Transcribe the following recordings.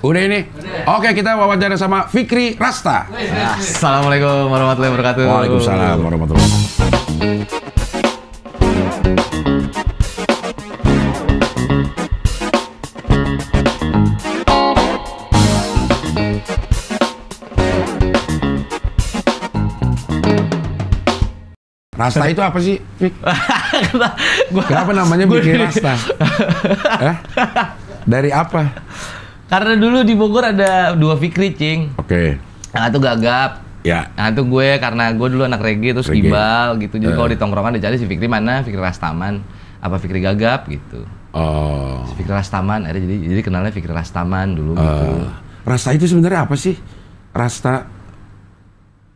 Udah ini? Oke, kita wawancara sama Fikri Rasta. Assalamualaikum warahmatullahi wabarakatuh. Waalaikumsalam warahmatullahi wabarakatuh. Rasta itu apa sih, Fik? Kenapa namanya bikin Rasta? Eh? Dari apa? Karena dulu di Bogor ada dua Fikri, Cing. Oke. Okay. Yang satu gagap. Ya. Yang satu gue karena gue dulu anak reggae terus reggae. gibal gitu. Jadi uh. kalau di tongkrongan dicari si Fikri mana? Fikri Rastaman apa Fikri Gagap gitu. Oh. Si Fikri Rastaman ada jadi jadi kenalnya Fikri Rastaman dulu uh. gitu. Rasta itu sebenarnya apa sih? Rasta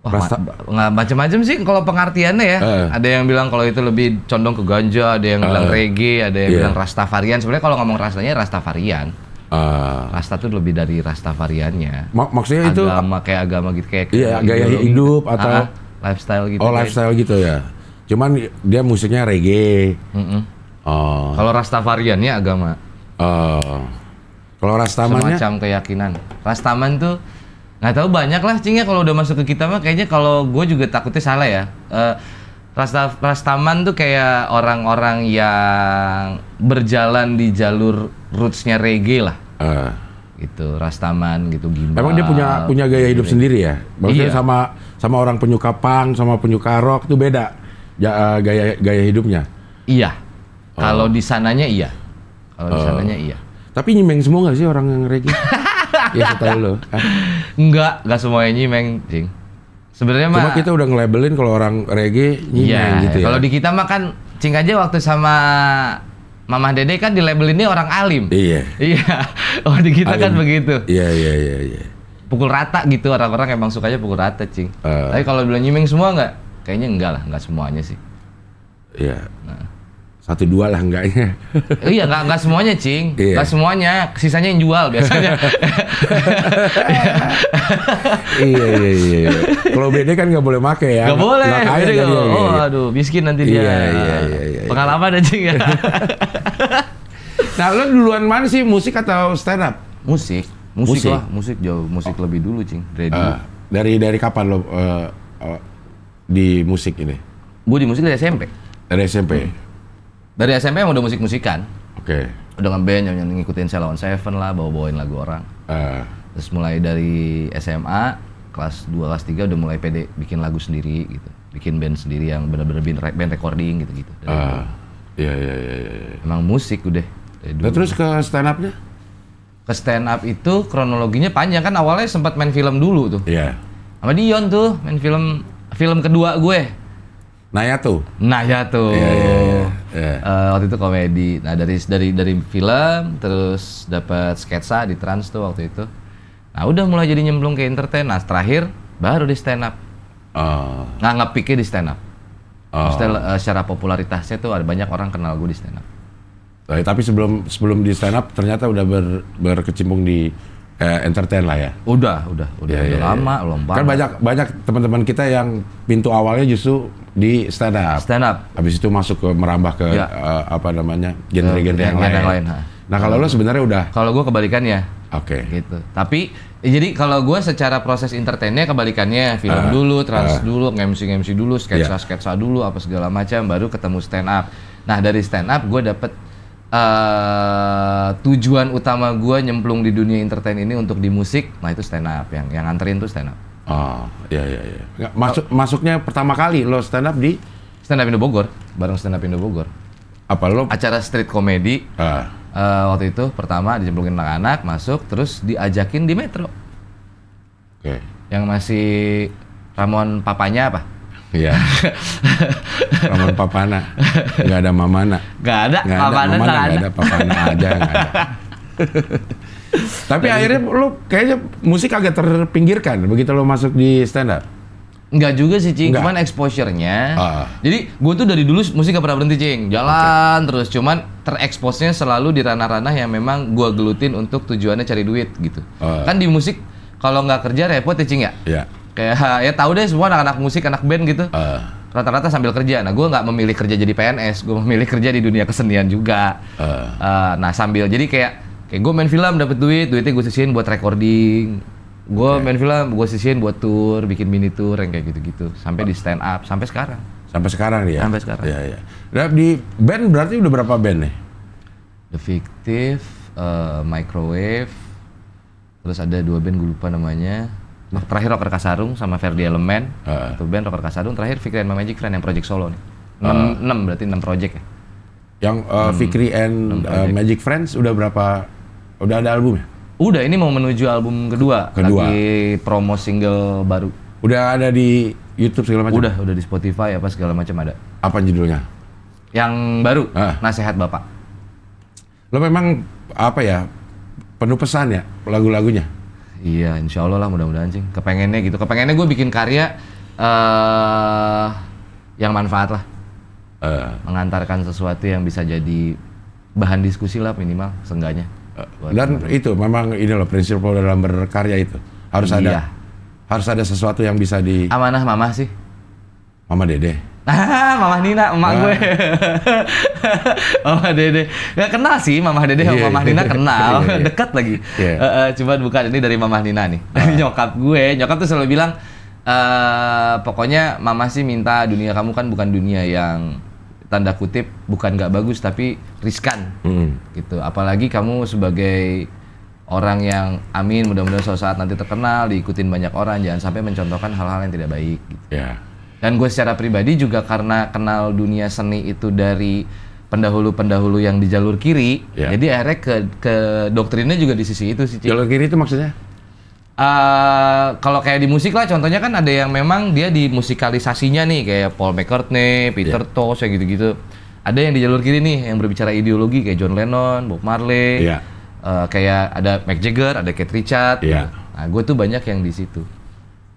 Rasta... nggak macam-macam sih kalau pengertiannya ya. Uh. Ada yang bilang kalau itu lebih condong ke ganja, ada yang uh. bilang reggae, ada yang yeah. bilang rastafarian. Sebenarnya kalau ngomong rastanya rastafarian. Uh, Rasta tuh lebih dari variannya. Mak maksudnya agama, itu agama kayak agama gitu kayak, iya, gaya hidup gitu. atau uh, lifestyle gitu. Oh, kan. lifestyle gitu ya. Cuman dia musiknya reggae. Mm -mm. Uh, Kalau variannya agama. Uh, Kalau Rastamannya macam keyakinan. Rastaman tuh nggak tahu banyak lah cingnya kalau udah masuk ke kita mah kayaknya kalau gue juga takutnya salah ya uh, Rasta, Rastaman tuh kayak orang-orang yang berjalan di jalur rootsnya reggae lah uh. gitu rastaman gitu gimana? emang dia punya punya gaya hidup gitu. sendiri ya maksudnya iya. sama sama orang penyuka pang sama penyuka rock itu beda ya, uh, gaya gaya hidupnya iya oh. kalau di sananya iya kalau uh. di oh. sananya iya tapi nyimeng semua gak sih orang yang reggae ya kata lo enggak enggak semuanya nyimeng Jing. sebenarnya mah kita udah nge-labelin kalau orang reggae nyimeng iya, gitu ya kalau di kita mah kan Cing aja waktu sama Mamah Dede kan di label ini orang alim. Iya. Iya. Oh di kita kan alim. kan begitu. Iya iya iya. iya. Pukul rata gitu orang-orang emang sukanya pukul rata cing. Uh. Tapi kalau bilang nyiming semua nggak? Kayaknya enggak lah, enggak semuanya sih. Iya. Nah satu dua lah enggaknya. iya enggak enggak semuanya cing, iya. enggak semuanya, sisanya yang jual biasanya. Iya, iya iya iya. Kalau BD kan enggak boleh make ya. enggak boleh. gak kaya gak, oh, iya, aduh miskin nanti dia. Iya iya iya. iya, iya. Pengalaman iya. cing ya. nah lo duluan mana sih musik atau stand up? Musik. Musik, musik. lah, musik jauh, musik oh. lebih dulu cing. Dari uh, dari dari kapan lo uh, uh, di musik ini? Gue di musik dari SMP. Dari SMP. Hmm dari SMP emang udah musik-musikan. Oke. Okay. Udah ngeband, yang ngikutin on Seven lah, bawa-bawain lagu orang. Uh. Terus mulai dari SMA, kelas 2, kelas 3 udah mulai pede bikin lagu sendiri gitu. Bikin band sendiri yang bener-bener band recording gitu-gitu. Uh. Iya, iya, iya, Emang musik udah. Nah, terus ke stand up-nya? Ke stand up itu kronologinya panjang kan awalnya sempat main film dulu tuh. Iya. Yeah. Sama Dion tuh main film film kedua gue. Naya tuh. Naya tuh. Iya, iya, iya. Yeah. Iya. Uh, waktu itu komedi. Nah dari dari dari film terus dapat sketsa di Trans tuh waktu itu. Nah udah mulai jadi nyemplung ke entertain. Nah terakhir baru di stand up. Uh. Oh. nggak pikir di stand up. Uh. Maksudnya uh, secara popularitasnya tuh ada banyak orang kenal gue di stand up. Eh, tapi sebelum sebelum di stand up ternyata udah ber, berkecimpung di eh, entertain lah ya. Udah, udah, udah, ya, udah ya, lama ya. lomba. Kan banyak banyak teman-teman kita yang pintu awalnya justru di stand up. Stand up. Habis itu masuk ke merambah ke ya. uh, apa namanya? genre-genre yang, yang lain. Yang lain lain Nah, kalau lo sebenarnya udah Kalau gua kebalikannya. Oke. Okay. Gitu. Tapi eh, jadi kalau gue secara proses entertainnya kebalikannya film uh, dulu, trans uh, dulu, MC MC dulu, sketsa yeah. sketsa dulu apa segala macam baru ketemu stand up. Nah, dari stand up gue dapet uh, tujuan utama gue nyemplung di dunia entertain ini untuk di musik, nah itu stand up yang yang anterin tuh stand up. Oh, ya ya ya. Masuk oh. masuknya pertama kali lo stand up di Stand up Indo Bogor, bareng stand up Indo Bogor. Apa lo? Acara street comedy. Uh. Uh, waktu itu pertama dijemplungin anak-anak masuk terus diajakin di metro. Oke. Okay. Yang masih Ramon papanya apa? Iya. Ramon Papana. Gak ada Mamana. Gak ada. Gak ada Papana. Mamana, gak ada Papana aja. Gak ada. Tapi Dan nah, akhirnya itu. lu kayaknya musik agak terpinggirkan begitu lu masuk di stand up. Enggak juga sih, Cing. Cuman exposure-nya. Uh. Jadi, gue tuh dari dulu musik gak pernah berhenti, Cing. Jalan okay. terus. Cuman tereksposnya selalu di ranah-ranah yang memang gue gelutin untuk tujuannya cari duit, gitu. Uh. Kan di musik, kalau nggak kerja repot ya, Cing, ya? Yeah kayak ya tahu deh semua anak-anak musik anak band gitu uh. rata-rata sambil kerja nah gue nggak memilih kerja jadi PNS gue memilih kerja di dunia kesenian juga uh. Uh, nah sambil jadi kayak kayak gue main film dapet duit duitnya gue sisihin buat recording gue okay. main film gue sisihin buat tour bikin mini tour yang kayak gitu-gitu sampai uh. di stand up sampai sekarang sampai sekarang ya sampai sekarang ya, ya. Nah, di band berarti udah berapa band nih The Fictive uh, Microwave terus ada dua band gue lupa namanya Nah, terakhir Rocker Kasarung sama Ferdi Elemen, uh. itu band Rocker Kasarung, terakhir Fikri and My Magic Friend yang project solo nih. 6, uh. 6 berarti 6 project ya. Yang uh, eh, 6, Fikri and uh, Magic Friends udah berapa udah ada album ya? Udah, ini mau menuju album kedua, kedua. lagi promo single baru. Udah ada di YouTube segala macam. Udah, udah di Spotify apa segala macam ada. Apa judulnya? Yang baru, uh. Nasihat Bapak. Lo memang apa ya? Penuh pesan ya lagu-lagunya? Iya, insya Allah lah mudah-mudahan sih. Kepengennya gitu. Kepengennya gue bikin karya uh, yang manfaat lah. Uh. Mengantarkan sesuatu yang bisa jadi bahan diskusi lah minimal, seenggaknya. Uh, dan itu memang ini loh prinsip lo dalam berkarya itu. Harus iya. ada harus ada sesuatu yang bisa di... Amanah mama sih. Mama dede. Ah, Mama Nina, emak ah. gue. Mama Dede. Nggak kenal sih Mama Dede sama yeah, iya. Mama yeah, Nina kenal, yeah, yeah. dekat lagi. Yeah. Iya. Uh, eh, cuman bukan ini dari Mama Nina nih. Ah. nyokap gue, nyokap tuh selalu bilang uh, pokoknya Mama sih minta dunia kamu kan bukan dunia yang tanda kutip bukan gak bagus tapi riskan. Mm. Gitu. Apalagi kamu sebagai orang yang amin mudah-mudahan suatu saat nanti terkenal, diikutin banyak orang, jangan sampai mencontohkan hal-hal yang tidak baik gitu. Yeah dan gue secara pribadi juga karena kenal dunia seni itu dari pendahulu-pendahulu yang di jalur kiri, yeah. jadi akhirnya ke, ke doktrinnya juga di sisi itu sih. Cik. Jalur kiri itu maksudnya? Uh, kalau kayak di musik lah, contohnya kan ada yang memang dia di musikalisasinya nih, kayak Paul McCartney, Peter yeah. Tosh, kayak gitu-gitu. Ada yang di jalur kiri nih, yang berbicara ideologi kayak John Lennon, Bob Marley, yeah. Ya. uh, kayak ada Mick Jagger, ada Keith Richards Yeah. Nah, gue tuh banyak yang di situ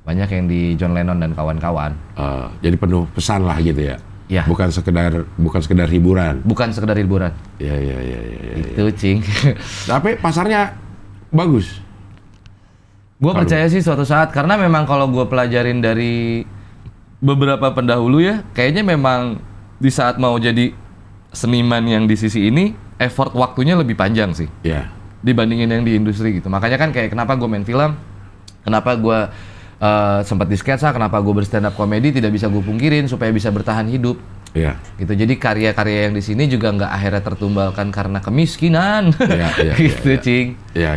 banyak yang di John Lennon dan kawan-kawan. Uh, jadi penuh pesan lah gitu ya. Ya. Bukan sekedar bukan sekedar hiburan. Bukan sekedar hiburan. Iya iya iya iya. Ya, Itu ya. cing. Tapi pasarnya bagus. Gue percaya sih suatu saat karena memang kalau gue pelajarin dari beberapa pendahulu ya, kayaknya memang di saat mau jadi seniman yang di sisi ini effort waktunya lebih panjang sih. Iya. Dibandingin yang di industri gitu. Makanya kan kayak kenapa gue main film, kenapa gue uh, eh, sempat disketsa kenapa gue berstand up komedi tidak bisa gue pungkirin supaya bisa bertahan hidup iya. Gitu. Jadi karya-karya yang di sini juga nggak akhirnya tertumbalkan karena kemiskinan. Iya, iya, iya, gitu, ya. Cing. ya,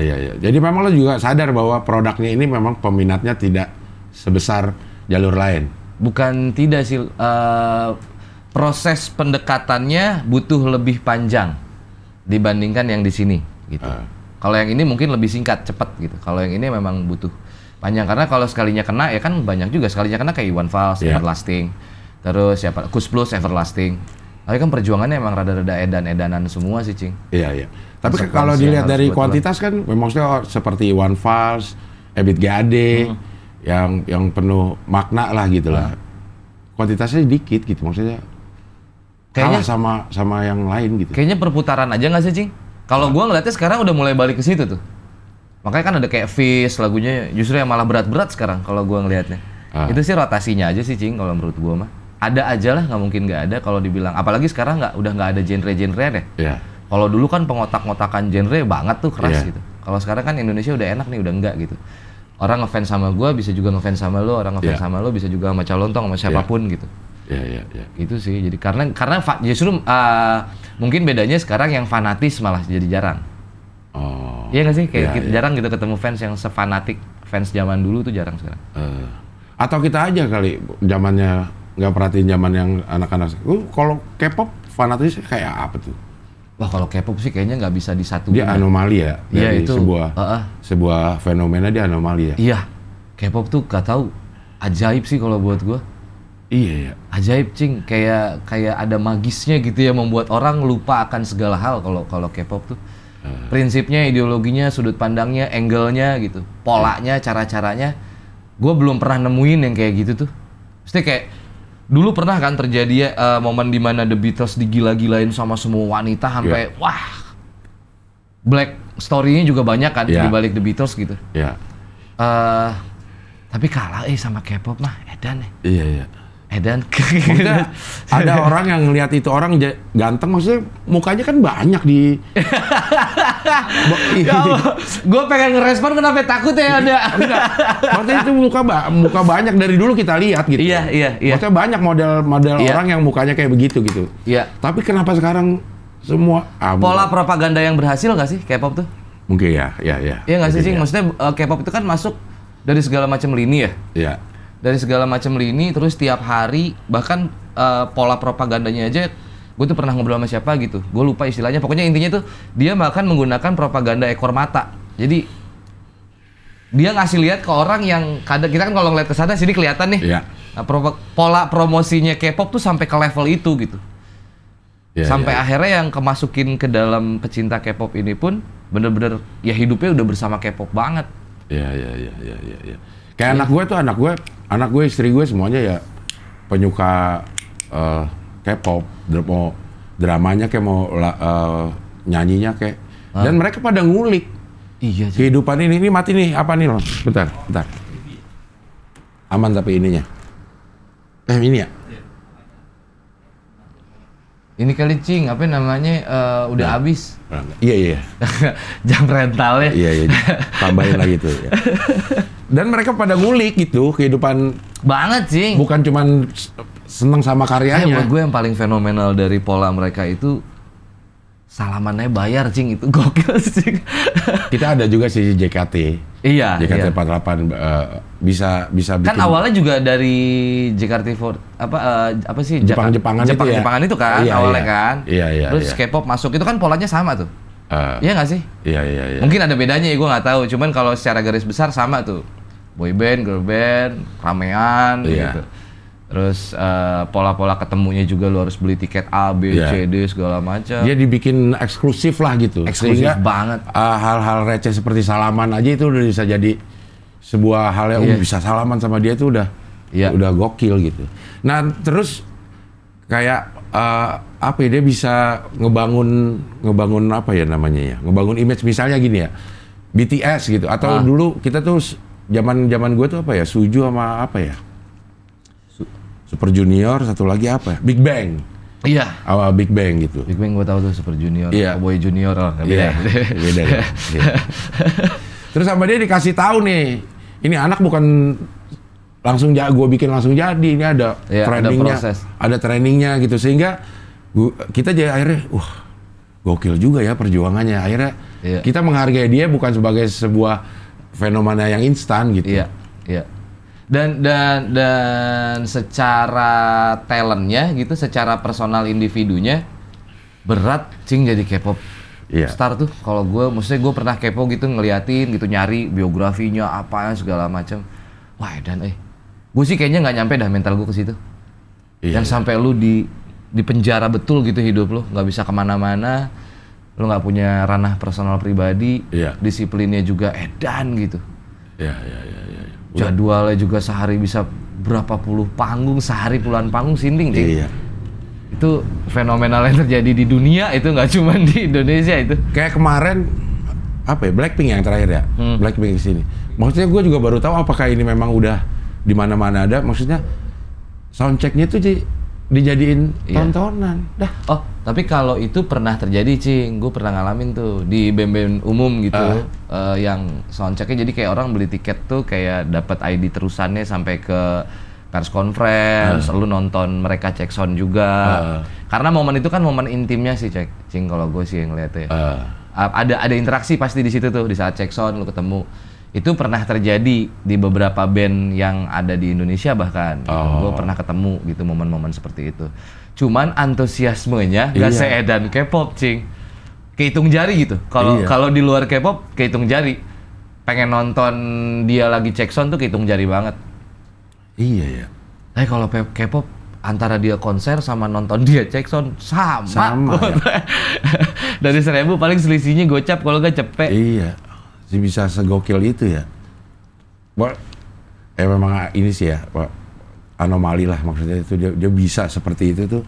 Jadi memang lo juga sadar bahwa produknya ini memang peminatnya tidak sebesar jalur lain. Bukan tidak sih uh, proses pendekatannya butuh lebih panjang dibandingkan yang di sini gitu. Uh. Kalau yang ini mungkin lebih singkat, cepat gitu. Kalau yang ini memang butuh panjang karena kalau sekalinya kena ya kan banyak juga sekalinya kena kayak Iwan Fals yeah. Everlasting terus siapa Kus Plus Everlasting tapi kan perjuangannya emang rada-rada edan-edanan semua sih cing iya iya tapi kalau dilihat dari kuantitas kan memang maksudnya seperti Iwan Fals Ebit Gade hmm. yang yang penuh makna lah gitulah lah hmm. kuantitasnya sedikit gitu maksudnya kayaknya kalah sama sama yang lain gitu kayaknya perputaran aja nggak sih cing kalau gua ngeliatnya sekarang udah mulai balik ke situ tuh Makanya kan ada kayak Fish lagunya justru yang malah berat-berat sekarang kalau gue ngelihatnya. Ah. Itu sih rotasinya aja sih cing kalau menurut gue mah. Ada aja lah nggak mungkin nggak ada kalau dibilang apalagi sekarang nggak udah nggak ada genre-genre deh. Yeah. Iya. Kalau dulu kan pengotak-ngotakan genre banget tuh keras yeah. gitu. Kalau sekarang kan Indonesia udah enak nih udah enggak gitu. Orang ngefans sama gue bisa juga ngefans sama lo, orang ngefans yeah. sama lo bisa juga sama calon tong sama iya. siapapun yeah. gitu. Iya, iya, iya. Itu sih. Jadi karena karena justru uh, mungkin bedanya sekarang yang fanatis malah jadi jarang. Oh. Iya gak sih? Kayak ya, kita gitu, ya. jarang gitu ketemu fans yang sefanatik fans zaman dulu tuh jarang sekarang. Uh, atau kita aja kali zamannya nggak perhatiin zaman yang anak-anak. Uh, kalau K-pop fanatis kayak apa tuh? Wah kalau K-pop sih kayaknya nggak bisa disatukan. Dia ya. anomali ya iya, dari ya, itu, sebuah uh, uh. sebuah fenomena dia anomali ya. Iya, K-pop tuh gak tahu ajaib sih kalau buat gue. Iya ya. Ajaib cing, kayak kayak ada magisnya gitu ya membuat orang lupa akan segala hal kalau kalau K-pop tuh prinsipnya ideologinya sudut pandangnya angle-nya gitu polanya cara caranya gue belum pernah nemuin yang kayak gitu tuh Pasti kayak dulu pernah kan terjadi uh, momen dimana The Beatles digila-gilain sama semua wanita sampai yeah. wah black story-nya juga banyak kan yeah. di balik The Beatles gitu. Yeah. Uh, tapi kalah eh sama K-pop mah edan ya. Iya iya. Edan. Maksudnya ada orang yang ngelihat itu orang ganteng maksudnya mukanya kan banyak di iya. ya gue pengen ngerespon kenapa takut ya ada maksudnya itu muka ba muka banyak dari dulu kita lihat gitu iya iya iya maksudnya banyak model-model iya. orang yang mukanya kayak begitu gitu iya tapi kenapa sekarang semua ah, pola propaganda yang berhasil gak sih K-pop tuh mungkin ya ya ya iya gak sih sih ya. maksudnya eh, K-pop itu kan masuk dari segala macam lini ya iya dari segala macam lini terus tiap hari bahkan uh, pola propagandanya aja gue tuh pernah ngobrol sama siapa gitu gue lupa istilahnya pokoknya intinya tuh dia bahkan menggunakan propaganda ekor mata jadi dia ngasih lihat ke orang yang kadang kita kan kalau ngeliat ke sana sini kelihatan nih ya. nah, pro, pola promosinya K-pop tuh sampai ke level itu gitu ya, sampai ya. akhirnya yang kemasukin ke dalam pecinta K-pop ini pun bener-bener ya hidupnya udah bersama K-pop banget ya ya ya ya ya Kayak yeah. anak gue tuh anak gue, anak gue istri gue semuanya ya penyuka uh, K-pop, mau dramanya kayak mau uh, nyanyinya kayak. Ah. Dan mereka pada ngulik. Iya. Kehidupan ini ini mati nih apa nih loh? Bentar, bentar. Aman tapi ininya. Eh ini ya. Ini kali cing, apa namanya uh, udah nah, habis. Iya iya. Jam rentalnya. Iya iya. Tambahin lagi tuh. Ya. dan mereka pada ngulik gitu kehidupan banget sih bukan cuman seneng sama karyanya ya, buat gue yang paling fenomenal dari pola mereka itu salamannya bayar cing itu gokil cing kita ada juga sih JKT iya JKT iya. 48 uh, eh, bisa bisa kan bikin. kan awalnya juga dari JKT 4 apa uh, apa sih Jepang Jepangan Jepang itu ya? Jepangan ya? itu kan iya, awalnya iya. kan iya iya terus iya. K-pop masuk itu kan polanya sama tuh Uh, iya nggak sih? Iya iya iya. Mungkin ada bedanya ya gue nggak tahu. Cuman kalau secara garis besar sama tuh boyband, girl band, ramean yeah. gitu. Terus pola eh, pola-pola ketemunya juga lo harus beli tiket A, B, yeah. C, D segala macam. Dia dibikin eksklusif lah gitu. Eksklusif Sehingga, banget. hal eh, hal-hal receh seperti salaman aja itu udah bisa jadi sebuah hal yang yeah. Uh, bisa salaman sama dia itu udah yeah. udah gokil gitu. Nah, terus kayak uh, apa ya dia bisa ngebangun ngebangun apa ya namanya ya ngebangun image misalnya gini ya BTS gitu atau ah. dulu kita tuh zaman zaman gue tuh apa ya Suju sama apa ya Super Junior satu lagi apa ya? Big Bang Iya. Awal Big Bang gitu. Big Bang gue tahu tuh Super Junior, iya. Boy Junior, lah oh, iya. beda. Iya. beda ya. Iya. Terus sama dia dikasih tahu nih, ini anak bukan langsung jadi, gue bikin langsung jadi, ini ada iya, trainingnya, ada, ada trainingnya gitu sehingga gua, kita jadi akhirnya, uh, gokil juga ya perjuangannya. Akhirnya iya. kita menghargai dia bukan sebagai sebuah fenomena yang instan gitu. Iya, iya. Dan dan dan secara talentnya gitu, secara personal individunya berat cing jadi K-pop iya. star tuh. Kalau gue, maksudnya gue pernah kepo gitu ngeliatin gitu nyari biografinya apa segala macam. Wah dan eh, gue sih kayaknya nggak nyampe dah mental gue ke situ. Iya, Yang iya. sampai lu di di penjara betul gitu hidup lu, nggak bisa kemana-mana lu nggak punya ranah personal pribadi, yeah. disiplinnya juga edan gitu. Ya, ya, ya, ya. Jadwalnya juga sehari bisa berapa puluh panggung, sehari puluhan panggung sinding, deh iya. Itu fenomenal yang terjadi di dunia, itu nggak cuma di Indonesia itu. Kayak kemarin apa ya Blackpink yang terakhir ya, hmm. Blackpink di sini. Maksudnya gue juga baru tahu apakah ini memang udah di mana-mana ada. Maksudnya soundchecknya tuh jadi dijadiin iya. tontonan. Dah. Oh, tapi kalau itu pernah terjadi, Cing. Gue pernah ngalamin tuh di bem-bem umum gitu. Uh. Uh, yang soundchecknya jadi kayak orang beli tiket tuh kayak dapat ID terusannya sampai ke pers conference, uh. lu nonton mereka cek sound juga. Uh. Karena momen itu kan momen intimnya sih, Cek. Cing kalau gue sih yang lihat ya. Uh. Ada ada interaksi pasti di situ tuh di saat cek sound lu ketemu itu pernah terjadi di beberapa band yang ada di Indonesia bahkan gitu. oh. gue pernah ketemu gitu momen-momen seperti itu cuman antusiasmenya gak iya. seedan K-pop cing kehitung jari gitu kalau iya. kalau di luar K-pop kehitung jari pengen nonton dia lagi cek sound tuh kehitung jari banget iya ya tapi kalau K-pop antara dia konser sama nonton dia cek sound sama, sama ya. dari seribu paling selisihnya gocap kalau gak cepet iya bisa segokil itu ya. Wah, eh memang ini sih ya, anomali lah maksudnya itu dia, dia bisa seperti itu tuh.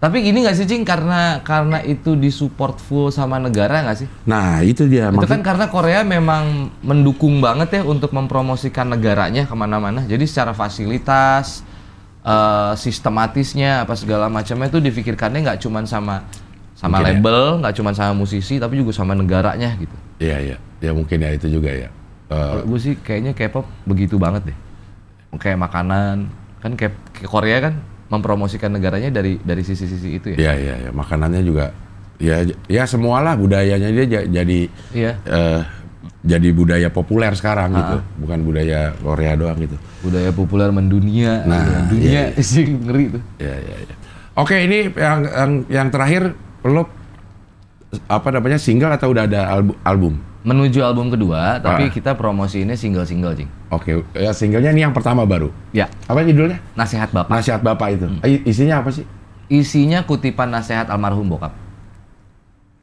Tapi gini nggak sih Cing karena karena itu disupport full sama negara nggak sih? Nah itu dia. Itu kan karena Korea memang mendukung banget ya untuk mempromosikan negaranya kemana-mana. Jadi secara fasilitas, uh, sistematisnya apa segala macamnya itu difikirkannya nggak cuman sama sama mungkin ya. label nggak ya. cuma sama musisi tapi juga sama negaranya gitu iya iya ya mungkin ya itu juga ya eh, uh, gue sih kayaknya K-pop begitu banget deh kayak makanan kan kayak Korea kan mempromosikan negaranya dari dari sisi-sisi itu ya iya iya ya. makanannya juga ya ya semualah budayanya dia jadi iya. uh, jadi budaya populer sekarang -ha. gitu, ah. bukan budaya Korea doang gitu. Budaya populer mendunia, nah, dunia iya, iya. sih ngeri tuh. Iya, iya, iya. Oke, ini yang yang, yang terakhir lo apa namanya single atau udah ada albu album? Menuju album kedua, tapi ah. kita ini single-single, Jing. Oke, okay. ya singlenya ini yang pertama baru. Ya. Apa judulnya? Nasihat Bapak. Nasihat Bapak itu. Hmm. Isinya apa sih? Isinya kutipan nasihat almarhum bokap.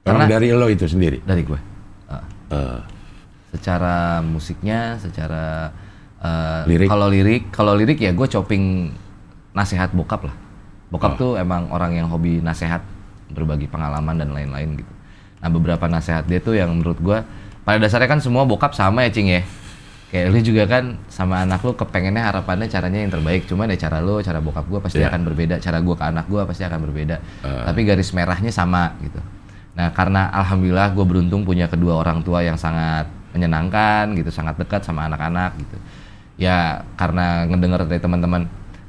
Karena dari lo itu sendiri. Dari gue. Uh. Uh. Secara musiknya, secara uh, lirik. Kalau lirik, kalau lirik ya gue chopping nasihat bokap lah. Bokap oh. tuh emang orang yang hobi nasihat berbagi pengalaman dan lain-lain gitu. Nah beberapa nasehat dia tuh yang menurut gue pada dasarnya kan semua bokap sama ya cing ya. Kayak lu juga kan sama anak lu kepengennya harapannya caranya yang terbaik. Cuman ya cara lu, cara bokap gue pasti yeah. akan berbeda. Cara gue ke anak gue pasti akan berbeda. Uh. Tapi garis merahnya sama gitu. Nah karena alhamdulillah gue beruntung punya kedua orang tua yang sangat menyenangkan gitu. Sangat dekat sama anak-anak gitu. Ya karena ngedenger dari teman-teman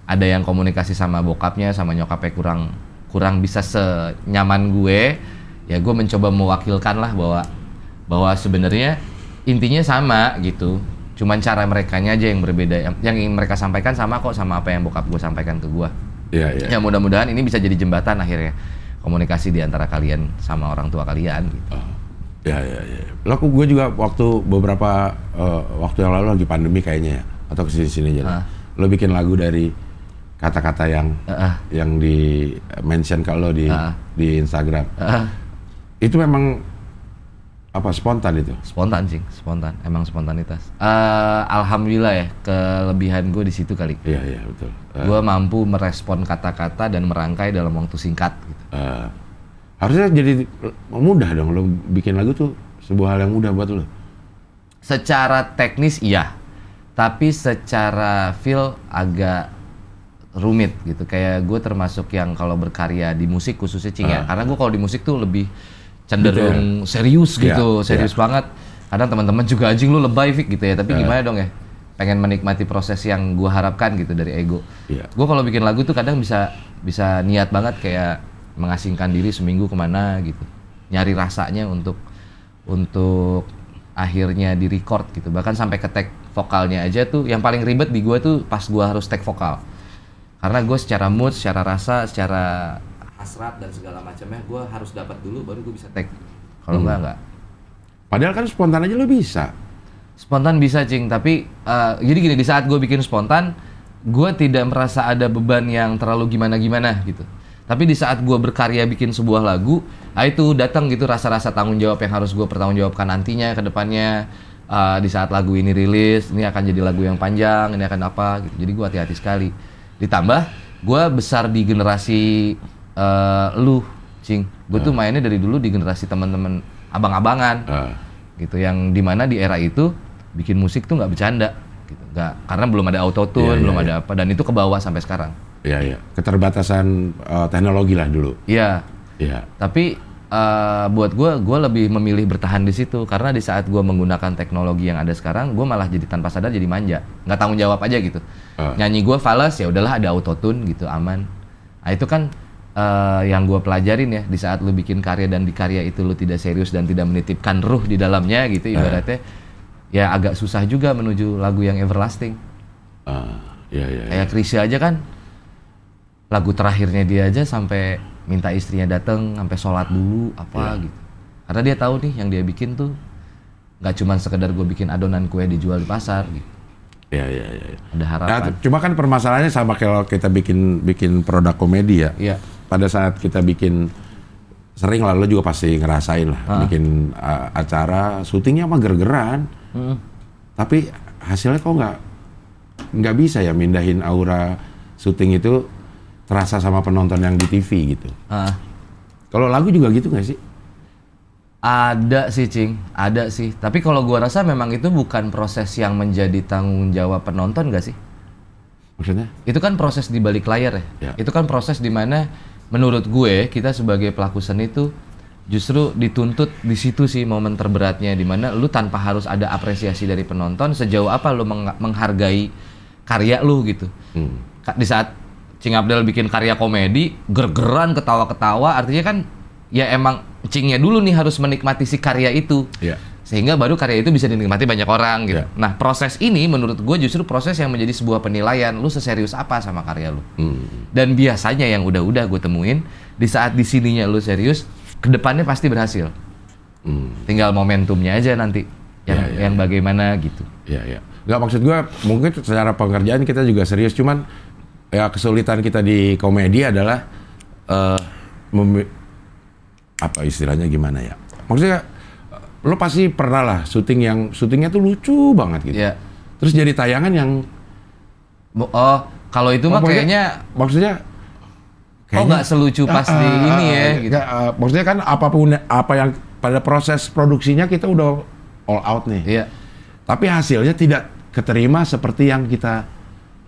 ada yang komunikasi sama bokapnya sama nyokapnya kurang kurang bisa senyaman gue ya gue mencoba mewakilkan lah bahwa bahwa sebenarnya intinya sama gitu cuman cara mereka aja yang berbeda yang, ingin mereka sampaikan sama kok sama apa yang bokap gue sampaikan ke gue ya, ya. ya mudah-mudahan ini bisa jadi jembatan akhirnya komunikasi di antara kalian sama orang tua kalian gitu. Uh, oh. ya ya ya. Laku gue juga waktu beberapa uh, waktu yang lalu lagi pandemi kayaknya ya, atau kesini sini aja. Uh. Lo bikin lagu dari kata-kata yang uh yang di mention kalau di uh di Instagram. uh Itu memang apa spontan itu? Spontan sih, spontan. Emang spontanitas. Uh, Alhamdulillah ya, kelebihan gue di situ kali. Iya iya betul. Uh, eh. gue mampu merespon kata-kata dan merangkai dalam waktu singkat. Gitu. Uh, harusnya jadi mudah dong lo bikin lagu tuh sebuah hal yang mudah buat lo. Secara teknis iya, tapi secara feel agak rumit gitu kayak gue termasuk yang kalau berkarya di musik khususnya cing ya ah. karena gue kalau di musik tuh lebih cenderung gitu ya. serius iya, gitu yeah, serius yeah. banget kadang teman-teman juga anjing lu lebay Vic gitu ya tapi uh. gimana dong ya pengen menikmati proses yang gue harapkan gitu dari ego yeah. gue kalau bikin lagu tuh kadang bisa bisa niat banget kayak mengasingkan diri seminggu kemana gitu nyari rasanya untuk untuk akhirnya di record gitu bahkan sampai ke tag vokalnya aja tuh yang paling ribet di gue tuh pas gue harus tag vokal karena gue secara mood secara rasa secara hasrat dan segala macamnya gue harus dapat dulu baru gue bisa take kalau hmm. enggak enggak padahal kan spontan aja lo bisa spontan bisa cing tapi uh, jadi gini di saat gue bikin spontan gue tidak merasa ada beban yang terlalu gimana gimana gitu tapi di saat gue berkarya bikin sebuah lagu nah itu datang gitu rasa-rasa tanggung jawab yang harus gue pertanggungjawabkan nantinya kedepannya. uh, eh, di saat lagu ini rilis ini akan jadi lagu yang panjang ini akan apa gitu jadi gue hati-hati sekali Ditambah gue besar di generasi uh, lu, cing. Gue uh. tuh ah. mainnya dari dulu di generasi teman-teman abang-abangan, uh. gitu. Yang dimana di era itu bikin musik tuh nggak bercanda, gitu. Gak, karena belum ada auto tune, yeah, iya, belum yeah, ada yeah. apa, dan itu ke bawah sampai sekarang. Iya, iya. Keterbatasan uh, teknologi lah dulu. Iya. Iya. Tapi uh, buat gue gue lebih memilih bertahan di situ karena di saat gue menggunakan teknologi yang ada sekarang gue malah jadi tanpa sadar jadi manja nggak tanggung jawab aja gitu uh. nyanyi gue fals ya udahlah ada autotune gitu aman nah, itu kan uh, yang gue pelajarin ya di saat lu bikin karya dan di karya itu lu tidak serius dan tidak menitipkan ruh di dalamnya gitu ah. ibaratnya uh. ya agak susah juga menuju lagu yang everlasting uh, ya, ya, ya. kayak iya. Krisya aja kan lagu terakhirnya dia aja sampai minta istrinya datang sampai sholat dulu apa yeah. gitu karena dia tahu nih yang dia bikin tuh nggak cuma sekedar gue bikin adonan kue dijual di pasar gitu Ya, ya, ya. Ada nah, harapan. Nah, cuma kan permasalahannya sama kalau kita bikin bikin produk komedi ya. Ya. Pada saat kita bikin sering lalu juga pasti ngerasain lah ah. bikin uh, acara syutingnya mah gergeran. Mm. Tapi hasilnya kok nggak nggak bisa ya mindahin aura syuting itu terasa sama penonton yang di TV gitu. Uh. Kalau lagu juga gitu nggak sih? Ada sih, Cing. Ada sih. Tapi kalau gua rasa memang itu bukan proses yang menjadi tanggung jawab penonton nggak sih? Maksudnya? Itu kan proses di balik layar ya. ya. Itu kan proses di mana menurut gue kita sebagai pelaku seni itu justru dituntut di situ sih momen terberatnya di mana lu tanpa harus ada apresiasi dari penonton sejauh apa lu menghargai karya lu gitu. Hmm. Di saat Cing Abdel bikin karya komedi, gergeran ketawa-ketawa, artinya kan ya emang Cingnya dulu nih harus menikmati si karya itu. Yeah. Sehingga baru karya itu bisa dinikmati banyak orang gitu. Yeah. Nah, proses ini menurut gue justru proses yang menjadi sebuah penilaian lu seserius apa sama karya lu. Hmm. Dan biasanya yang udah-udah gue temuin di saat di sininya lu serius, kedepannya pasti berhasil. Hmm. Tinggal momentumnya aja nanti iya, yang yeah, yeah, yang yeah. bagaimana gitu. Iya, yeah, iya. Yeah. Nggak maksud gue mungkin secara pengerjaan kita juga serius cuman ya kesulitan kita di komedi adalah uh, apa istilahnya gimana ya? Maksudnya lo pasti pernah lah syuting yang syutingnya tuh lucu banget gitu. Yeah. Terus jadi tayangan yang oh kalau itu mah kayaknya maksudnya kayaknya, oh nggak selucu pasti uh, ah, ah, di ini ah, ya uh, gitu. Uh, maksudnya kan apapun apa yang pada proses produksinya kita udah all out nih. yeah. Tapi hasilnya tidak keterima seperti yang kita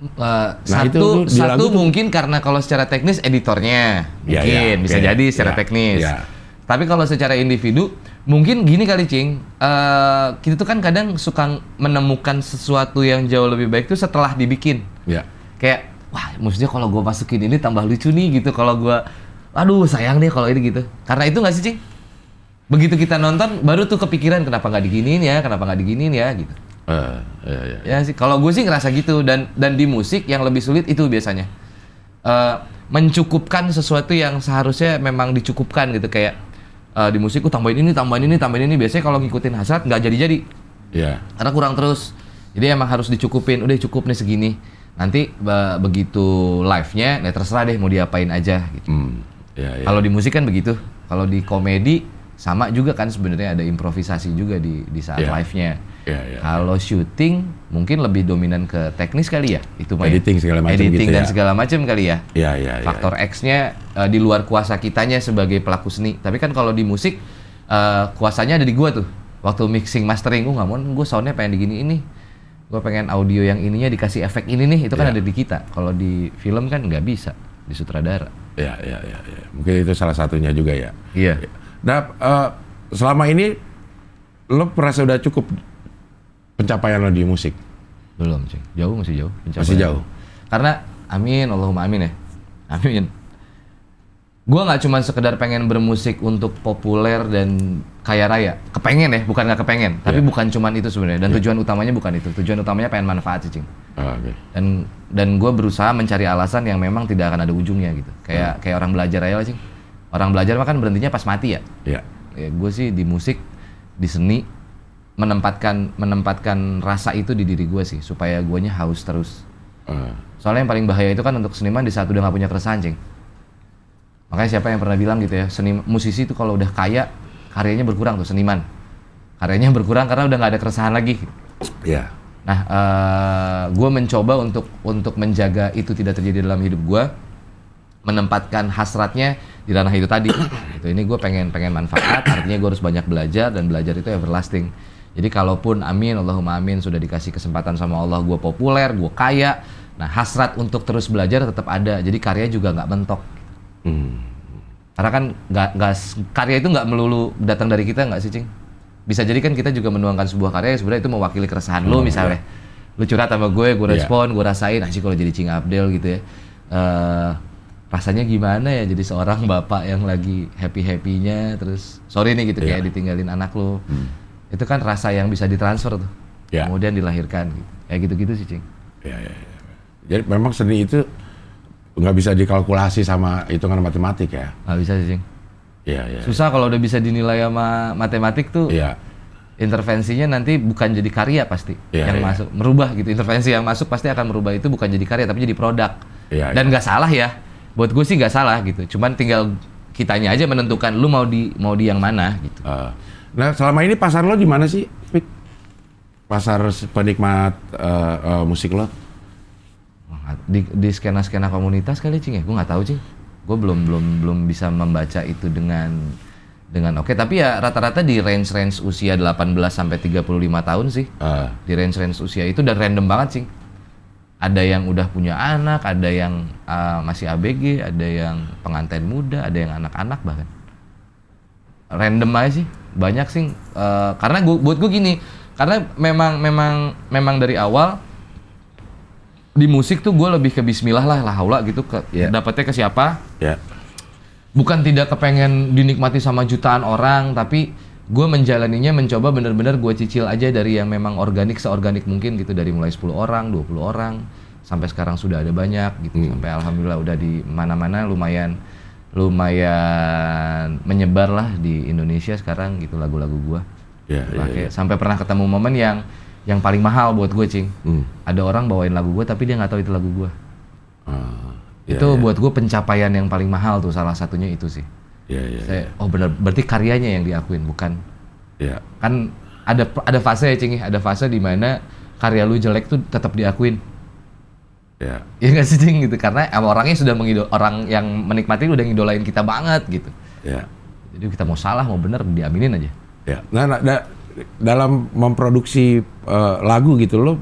Uh, nah, satu itu, satu gitu. mungkin tuh. karena kalau secara teknis editornya ya, mungkin ya, bisa jadi secara ya, teknis. Ya. Tapi kalau secara individu mungkin gini kali cing uh, kita tuh kan kadang suka menemukan sesuatu yang jauh lebih baik itu setelah dibikin. Ya. Kayak wah maksudnya kalau gue masukin ini tambah lucu nih gitu kalau gue aduh sayang deh kalau ini gitu. Karena itu nggak sih cing? Begitu kita nonton baru tuh kepikiran kenapa nggak diginin ya, kenapa nggak diginin ya gitu. Uh, iya, iya. Ya sih, kalau gue sih ngerasa gitu dan dan di musik yang lebih sulit itu biasanya uh, mencukupkan sesuatu yang seharusnya memang dicukupkan gitu kayak uh, di musik gue oh, tambahin ini, tambahin ini, tambahin ini. Biasanya kalau ngikutin hasrat nggak jadi-jadi. Yeah. Karena kurang terus. Jadi emang harus dicukupin. Udah cukup nih segini. Nanti uh, begitu live-nya, ya terserah deh mau diapain aja. Gitu. Mm, yeah, yeah. Kalau di musik kan begitu. Kalau di komedi sama juga kan sebenarnya ada improvisasi juga di di saat yeah. live-nya Ya, ya, ya, Kalau ya. syuting mungkin lebih dominan ke teknis kali ya itu mah. Editing segala macam Editing gitu dan ya. segala macam kali ya. Iya iya. Faktor ya, X-nya uh, di luar kuasa kitanya sebagai pelaku seni. Tapi kan kalau di musik uh, kuasanya ada di gua tuh. Waktu mixing mastering gua nggak mau, gua soundnya pengen digini ini. Gua pengen audio yang ininya dikasih efek ini nih, itu kan ya. ada di kita. Kalau di film kan nggak bisa di sutradara. Iya iya iya. Ya. Mungkin itu salah satunya juga ya. Iya. Nah uh, selama ini lo merasa udah cukup pencapaian lo di musik? Belum sih, jauh masih jauh. Masih jauh. Karena amin, Allahumma amin ya, amin. Gue nggak cuma sekedar pengen bermusik untuk populer dan kaya raya. Kepengen ya, bukan nggak kepengen. Tapi yeah. bukan cuma itu sebenarnya. Dan yeah. tujuan utamanya bukan itu. Tujuan utamanya pengen manfaat sih, Cing. Ah, okay. Dan dan gue berusaha mencari alasan yang memang tidak akan ada ujungnya gitu. Kayak hmm. kayak orang belajar aja, lah Cing. Orang belajar mah kan berhentinya pas mati ya. Iya. Yeah. gue sih di musik, di seni, menempatkan menempatkan rasa itu di diri gue sih supaya guanya haus terus hmm. soalnya yang paling bahaya itu kan untuk seniman di saat udah nggak punya keresahan ceng makanya siapa yang pernah bilang gitu ya seni musisi itu kalau udah kaya karyanya berkurang tuh seniman karyanya berkurang karena udah nggak ada keresahan lagi ya yeah. nah uh, eh, gue mencoba untuk untuk menjaga itu tidak terjadi dalam hidup gue menempatkan hasratnya di ranah itu tadi itu ini gue pengen pengen manfaat artinya gue harus banyak belajar dan belajar itu everlasting jadi kalaupun amin, Allahumma amin, sudah dikasih kesempatan sama Allah, gue populer, gue kaya, nah hasrat untuk terus belajar tetap ada. Jadi karya juga nggak mentok. Hmm. Karena kan gak, gak, karya itu nggak melulu datang dari kita nggak sih, Cing? Bisa jadi kan kita juga menuangkan sebuah karya yang sebenarnya itu mewakili keresahan hmm, lo misalnya. Yeah. Lu curhat sama gue, gue iya. respon, yeah. gue rasain, sih kalau jadi Cing Abdel gitu ya. Uh, rasanya gimana ya jadi seorang bapak yang lagi happy happynya terus sorry nih gitu yeah. kayak iya. ditinggalin anak lo hmm itu kan rasa yang bisa ditransfer tuh ya. kemudian dilahirkan gitu ya gitu-gitu sih cing ya, ya, ya. jadi memang seni itu nggak bisa dikalkulasi sama hitungan matematik ya nggak bisa sih cing ya, ya, ya, susah kalau udah bisa dinilai sama matematik tuh ya. intervensinya nanti bukan jadi karya pasti ya, yang ya. masuk merubah gitu intervensi yang masuk pasti akan merubah itu bukan jadi karya tapi jadi produk ya, ya. dan nggak ya. salah ya buat gue sih nggak salah gitu cuman tinggal kitanya aja menentukan lu mau di mau di yang mana gitu uh Nah, selama ini pasar lo gimana sih, Pik? Pasar penikmat uh, uh, musik lo? Di, di skena-skena komunitas kali cing ya, gue nggak tahu cing. Gue belum belum belum bisa membaca itu dengan dengan oke okay. tapi ya rata-rata di range range usia 18 sampai 35 tahun sih uh. di range range usia itu dan random banget cing ada yang udah punya anak ada yang uh, masih abg ada yang pengantin muda ada yang anak-anak bahkan random aja sih banyak sih uh, karena gua, buat gue gini karena memang memang memang dari awal di musik tuh gue lebih ke Bismillah lah lah haula gitu ke yeah. dapetnya ke siapa yeah. bukan tidak kepengen dinikmati sama jutaan orang tapi gue menjalaninya mencoba bener-bener gue cicil aja dari yang memang organik seorganik mungkin gitu dari mulai 10 orang 20 orang sampai sekarang sudah ada banyak gitu hmm. sampai alhamdulillah udah di mana-mana lumayan lumayan menyebar lah di Indonesia sekarang gitu lagu-lagu gua. Yeah, ya, ya, yeah, yeah. sampai pernah ketemu momen yang yang paling mahal buat gue cing. Hmm. Ada orang bawain lagu gua tapi dia nggak tahu itu lagu gua Uh, ah, yeah, itu yeah. buat gue pencapaian yang paling mahal tuh salah satunya itu sih. Yeah, yeah, Saya, yeah. Oh benar berarti karyanya yang diakuin bukan. Yeah. Kan ada ada fase ya cing, ada fase di mana karya lu jelek tuh tetap diakuin. Ya. Yeah. Ya nggak sih Cing? gitu karena orangnya sudah mengidol orang yang menikmati udah ngidolain kita banget gitu. Ya. Yeah. Jadi kita mau salah mau benar diaminin aja. Ya. Yeah. Nah, nah dalam memproduksi uh, lagu gitu lo uh,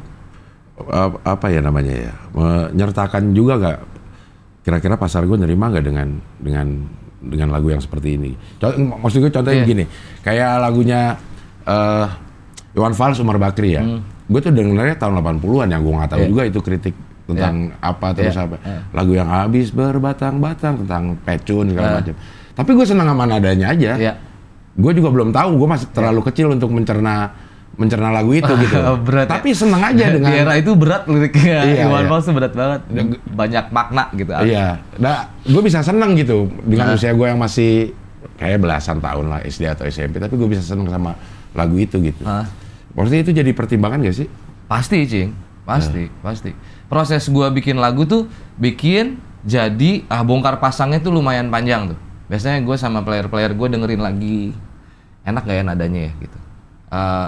apa ya namanya ya menyertakan juga gak kira-kira pasar gue nerima nggak dengan dengan dengan lagu yang seperti ini. Contoh, maksud gue contohnya yeah. gini, kayak lagunya uh, Iwan Fals, Umar Bakri ya. Hmm. Gue tuh dengernya tahun 80-an yang gue nggak tahu yeah. juga itu kritik tentang yeah. apa terus yeah. apa yeah. lagu yang habis berbatang-batang tentang pecun segala yeah. macam tapi gue senang sama nadanya aja yeah. gue juga belum tahu gue masih terlalu yeah. kecil untuk mencerna mencerna lagu itu gitu berat, ya. tapi ya? seneng aja dengan era itu berat liriknya Iwan iya. Fals iya. berat banget banyak makna gitu iya nah, gue bisa seneng gitu dengan nah. usia gue yang masih kayak belasan tahun lah SD atau SMP tapi gue bisa seneng sama lagu itu gitu Maksudnya itu jadi pertimbangan gak sih? Pasti, Cing. Pasti, nah. pasti proses gua bikin lagu tuh bikin jadi ah bongkar pasangnya tuh lumayan panjang tuh biasanya gue sama player-player gue dengerin lagi enak gak ya nadanya ya gitu uh,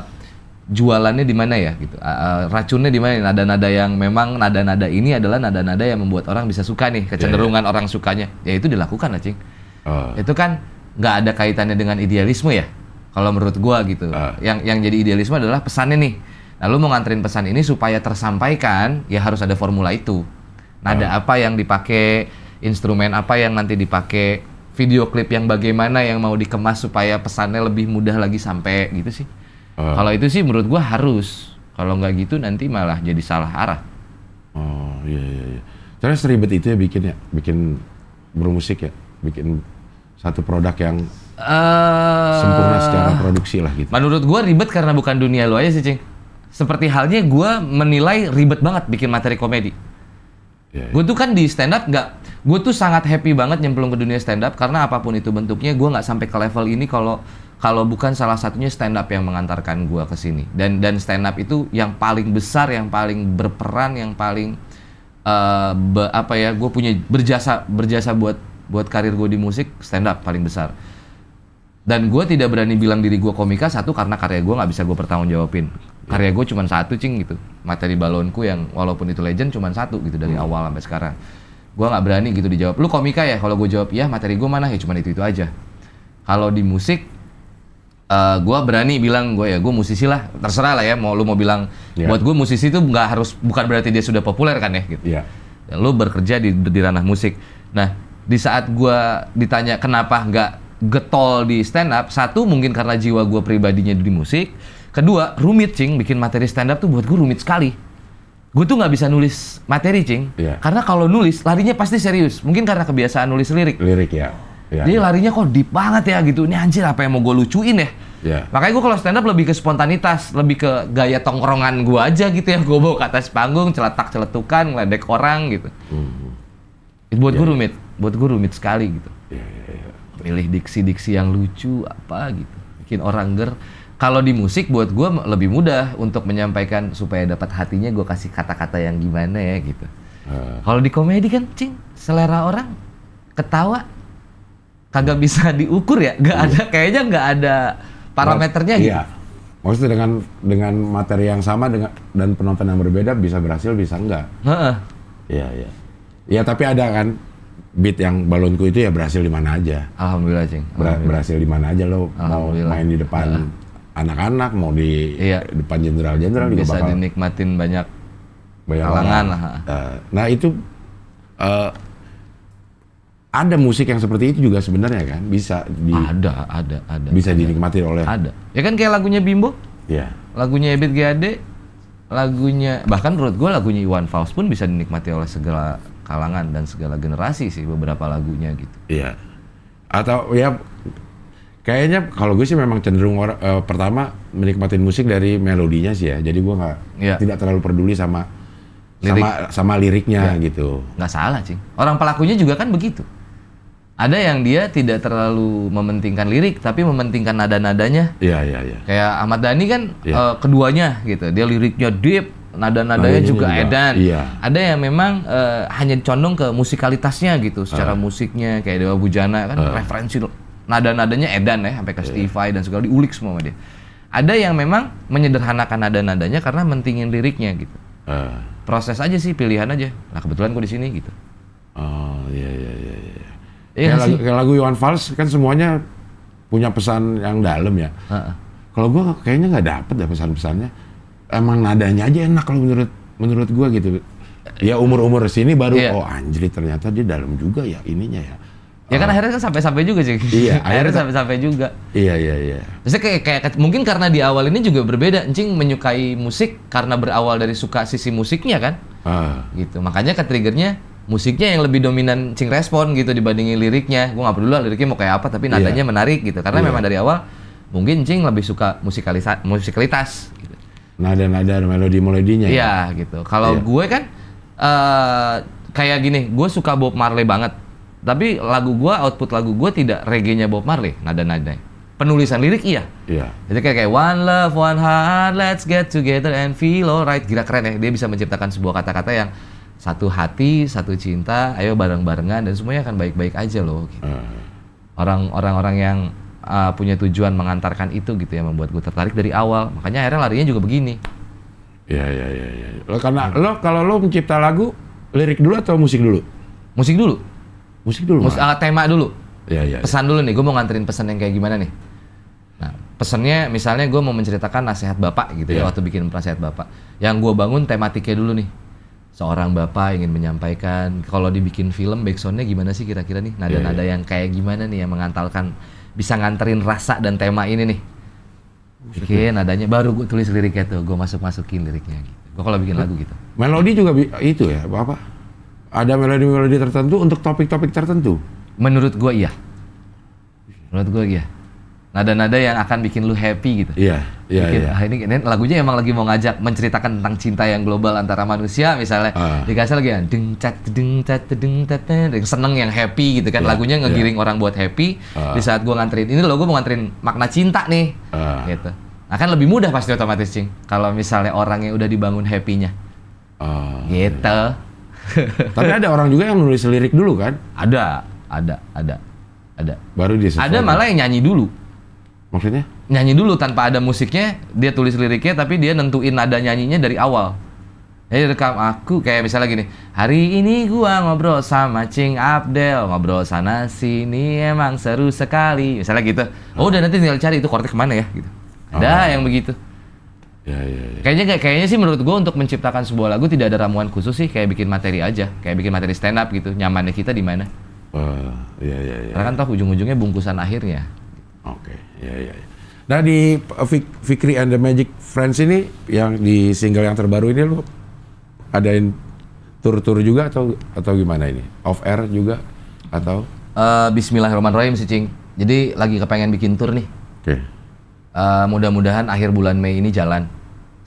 jualannya di mana ya gitu uh, racunnya di mana nada-nada yang memang nada-nada ini adalah nada-nada yang membuat orang bisa suka nih iya, iya. kecenderungan yeah. orang sukanya ya itu dilakukan lah cing uh. Ah. itu kan nggak ada kaitannya dengan idealisme ya kalau menurut gua gitu uh. yang yang jadi idealisme adalah pesannya nih lalu mau nganterin pesan ini supaya tersampaikan, ya harus ada formula itu. Nada hmm. apa yang dipakai, instrumen apa yang nanti dipakai, video klip yang bagaimana yang mau dikemas supaya pesannya lebih mudah lagi sampai gitu sih. Hmm. Kalau itu sih menurut gua harus. Kalau nggak gitu nanti malah jadi salah arah. Oh, iya iya iya. Terus seribet itu ya bikin ya, bikin bermusik ya, bikin satu produk yang uh, sempurna secara produksi lah gitu. Menurut gua ribet karena bukan dunia lo aja sih, Cing. Seperti halnya gue menilai ribet banget bikin materi komedi. Yeah, iya. Gue tuh kan di stand up nggak, gue tuh sangat happy banget nyemplung ke dunia stand up karena apapun itu bentuknya gue nggak sampai ke level ini kalau kalau bukan salah satunya stand up yang mengantarkan gue ke sini dan dan stand up itu yang paling besar yang paling berperan yang paling uh, be, apa ya gue punya berjasa berjasa buat buat karir gue di musik stand up paling besar dan gue tidak berani bilang diri gue komika satu karena karya gue nggak bisa gue pertanggungjawabin karya gue cuma satu cing gitu materi balonku yang walaupun itu legend cuma satu gitu dari hmm. awal sampai sekarang gue nggak berani gitu dijawab lu komika ya kalau gue jawab ya materi gue mana ya cuma itu itu aja kalau di musik uh, eh, gue berani bilang gue ya gue musisi lah terserah lah ya mau lu mau bilang yeah. buat gue musisi itu nggak harus bukan berarti dia sudah populer kan ya gitu yeah. Ya, lu bekerja di di ranah musik nah di saat gue ditanya kenapa nggak getol di stand up satu mungkin karena jiwa gue pribadinya di musik Kedua, rumit cing bikin materi stand up tuh buat gue rumit sekali. Gue tuh nggak bisa nulis materi cing, yeah. karena kalau nulis larinya pasti serius. Mungkin karena kebiasaan nulis lirik. Lirik ya. Yeah, Jadi yeah. larinya kok deep banget ya gitu. Ini anjir apa yang mau gue lucuin ya? Yeah. Makanya gue kalau stand up lebih ke spontanitas, lebih ke gaya tongkrongan gue aja gitu ya. Gue bawa ke atas panggung, celetak celetukan, ngeledek orang gitu. Mm. Itu buat yeah. gue iya, iya. rumit, buat gue rumit sekali gitu. Yeah, yeah, yeah. Milih diksi-diksi yang lucu apa gitu, bikin orang ger kalau di musik buat gue lebih mudah untuk menyampaikan supaya dapat hatinya gue kasih kata-kata yang gimana ya gitu. Uh. Kalau di komedi kan cing selera orang ketawa kagak bisa diukur ya, nggak iya. ada kayaknya nggak ada parameternya Mat, iya. gitu. Iya. Maksudnya dengan dengan materi yang sama dengan dan penonton yang berbeda bisa berhasil bisa enggak? Heeh. Uh iya -uh. iya. Ya tapi ada kan beat yang balonku itu ya berhasil di mana aja. Alhamdulillah cing. Alhamdulillah. Berhasil di mana aja lo mau main di depan anak-anak mau di iya. depan jenderal-jenderal bisa bakal dinikmatin banyak kalangan nah, nah itu uh, ada musik yang seperti itu juga sebenarnya kan bisa di, ada ada ada bisa ada. dinikmati oleh ada ya kan kayak lagunya Bimbo iya. lagunya Ebit GAD lagunya bahkan menurut gue lagunya Iwan Fals pun bisa dinikmati oleh segala kalangan dan segala generasi sih beberapa lagunya gitu iya atau ya Kayaknya kalau gue sih memang cenderung uh, pertama menikmatin musik dari melodinya sih ya. Jadi gue nggak yeah. tidak terlalu peduli sama Lirik. sama sama liriknya yeah. gitu. Nggak salah sih. Orang pelakunya juga kan begitu. Ada yang dia tidak terlalu mementingkan lirik tapi mementingkan nada-nadanya. Iya iya iya. Kayak Ahmad Dhani kan uh, keduanya gitu. Dia liriknya deep, nada-nadanya juga, juga edan. Iya. Ada yang memang uh, hanya condong ke musikalitasnya gitu, secara uh. musiknya kayak Dewa Bujana kan uh. referensi nada-nadanya edan ya sampai ke yeah. Stevie dan segala diulik semua sama dia. Ada yang memang menyederhanakan nada-nadanya karena mentingin liriknya gitu. Uh. Proses aja sih pilihan aja. Nah kebetulan gue di sini gitu. Oh iya iya iya. Iya, iya kayak, lagu, kayak lagu Iwan Fals kan semuanya punya pesan yang dalam ya. Uh -uh. Kalau gue kayaknya nggak dapet ya pesan-pesannya. Emang nadanya aja enak kalau menurut menurut gue gitu. Ya eh, umur-umur sini baru yeah. oh anjir ternyata dia dalam juga ya ininya ya Ya kan ah. akhirnya kan sampai-sampai juga sih. Iya, akhirnya kan- sampai-sampai juga. Iya, iya, iya. Maksudnya kayak kayak mungkin karena di awal ini juga berbeda, Encing menyukai musik karena berawal dari suka sisi musiknya kan. Ah. Gitu. Makanya ke triggernya musiknya yang lebih dominan Cing respon gitu dibandingin liriknya. Gua nggak peduli lah liriknya mau kayak apa, tapi iya. nadanya menarik gitu. Karena yeah. memang dari awal mungkin Cing lebih suka musikalisa musikalitas gitu. Nada-nada melodi-melodinya. Ya? Iya, ya. gitu. Kalau yeah. gue kan uh, kayak gini, gue suka Bob Marley banget tapi lagu gua output lagu gua tidak reggae-nya Bob Marley, nada-nadanya. Penulisan lirik iya. Iya. Jadi kayak, kayak one love, one heart, let's get together and feel alright. Gila keren ya, dia bisa menciptakan sebuah kata-kata yang satu hati, satu cinta, ayo bareng-barengan dan semuanya akan baik-baik aja loh. Gitu. Uh. Orang, orang-orang yang uh, punya tujuan mengantarkan itu gitu ya membuat gue tertarik dari awal. Makanya akhirnya larinya juga begini. Iya iya iya. Ya. Lo karena ya. lo kalau lo mencipta lagu lirik dulu atau musik dulu? Musik dulu. Musik dulu. mus uh, tema dulu. Ya, ya, pesan ya. dulu nih, gue mau nganterin pesan yang kayak gimana nih? Nah, pesannya misalnya gue mau menceritakan nasihat bapak gitu ya, ya waktu bikin nasihat bapak. Yang gue bangun tematiknya dulu nih. Seorang bapak ingin menyampaikan, kalau dibikin film backsoundnya gimana sih kira-kira nih? Iya, Nada-nada iya. yang kayak gimana nih yang mengantalkan bisa nganterin rasa dan tema ini nih? Oke, nadanya baru gue tulis liriknya tuh gue masuk masukin liriknya gitu gue kalau bikin lagu gitu melodi juga itu ya apa ada melodi-melodi tertentu untuk topik-topik tertentu? Menurut gua iya. Menurut gua iya. Nada-nada yang akan bikin lu happy gitu. Iya, iya, iya. Ah, ini, ini lagunya emang lagi mau ngajak menceritakan tentang cinta yang global antara manusia misalnya. Uh. Dikasih lagi ya, deng cat deng cat deng cat seneng yang happy gitu kan. Yeah, lagunya iya. ngegiring yeah. orang buat happy. Uh. Di saat gua nganterin ini lo gua mau nganterin makna cinta nih. Uh. Gitu akan nah, lebih mudah pasti otomatis cing kalau misalnya orangnya udah dibangun happy-nya. gitu. Iya. iya. Tapi ada orang juga yang nulis lirik dulu kan? Ada, ada, ada, ada. Baru dia. Ada malah yang nyanyi dulu. Maksudnya? Nyanyi dulu tanpa ada musiknya, dia tulis liriknya, tapi dia nentuin nada nyanyinya dari awal. Jadi rekam aku kayak misalnya gini, hari ini gua ngobrol sama Cing Abdel, ngobrol sana sini emang seru sekali. Misalnya gitu. Oh, udah nanti tinggal cari itu korte kemana ya gitu. Ada oh. yang begitu. Ya, ya, ya. Kayaknya kayaknya sih menurut gue untuk menciptakan sebuah lagu tidak ada ramuan khusus sih kayak bikin materi aja, kayak bikin materi stand up gitu. Nyamannya kita di mana? Uh, ya, ya, ya. Karena kan tau ujung-ujungnya bungkusan akhirnya. Oke, okay. ya, ya, ya. Nah di Fikri and the Magic Friends ini yang di single yang terbaru ini lo adain tur-tur juga atau atau gimana ini? Off air juga atau? Uh, Bismillahirrahmanirrahim sih Cing. Jadi lagi kepengen bikin tur nih. Oke. Okay uh, mudah-mudahan akhir bulan Mei ini jalan.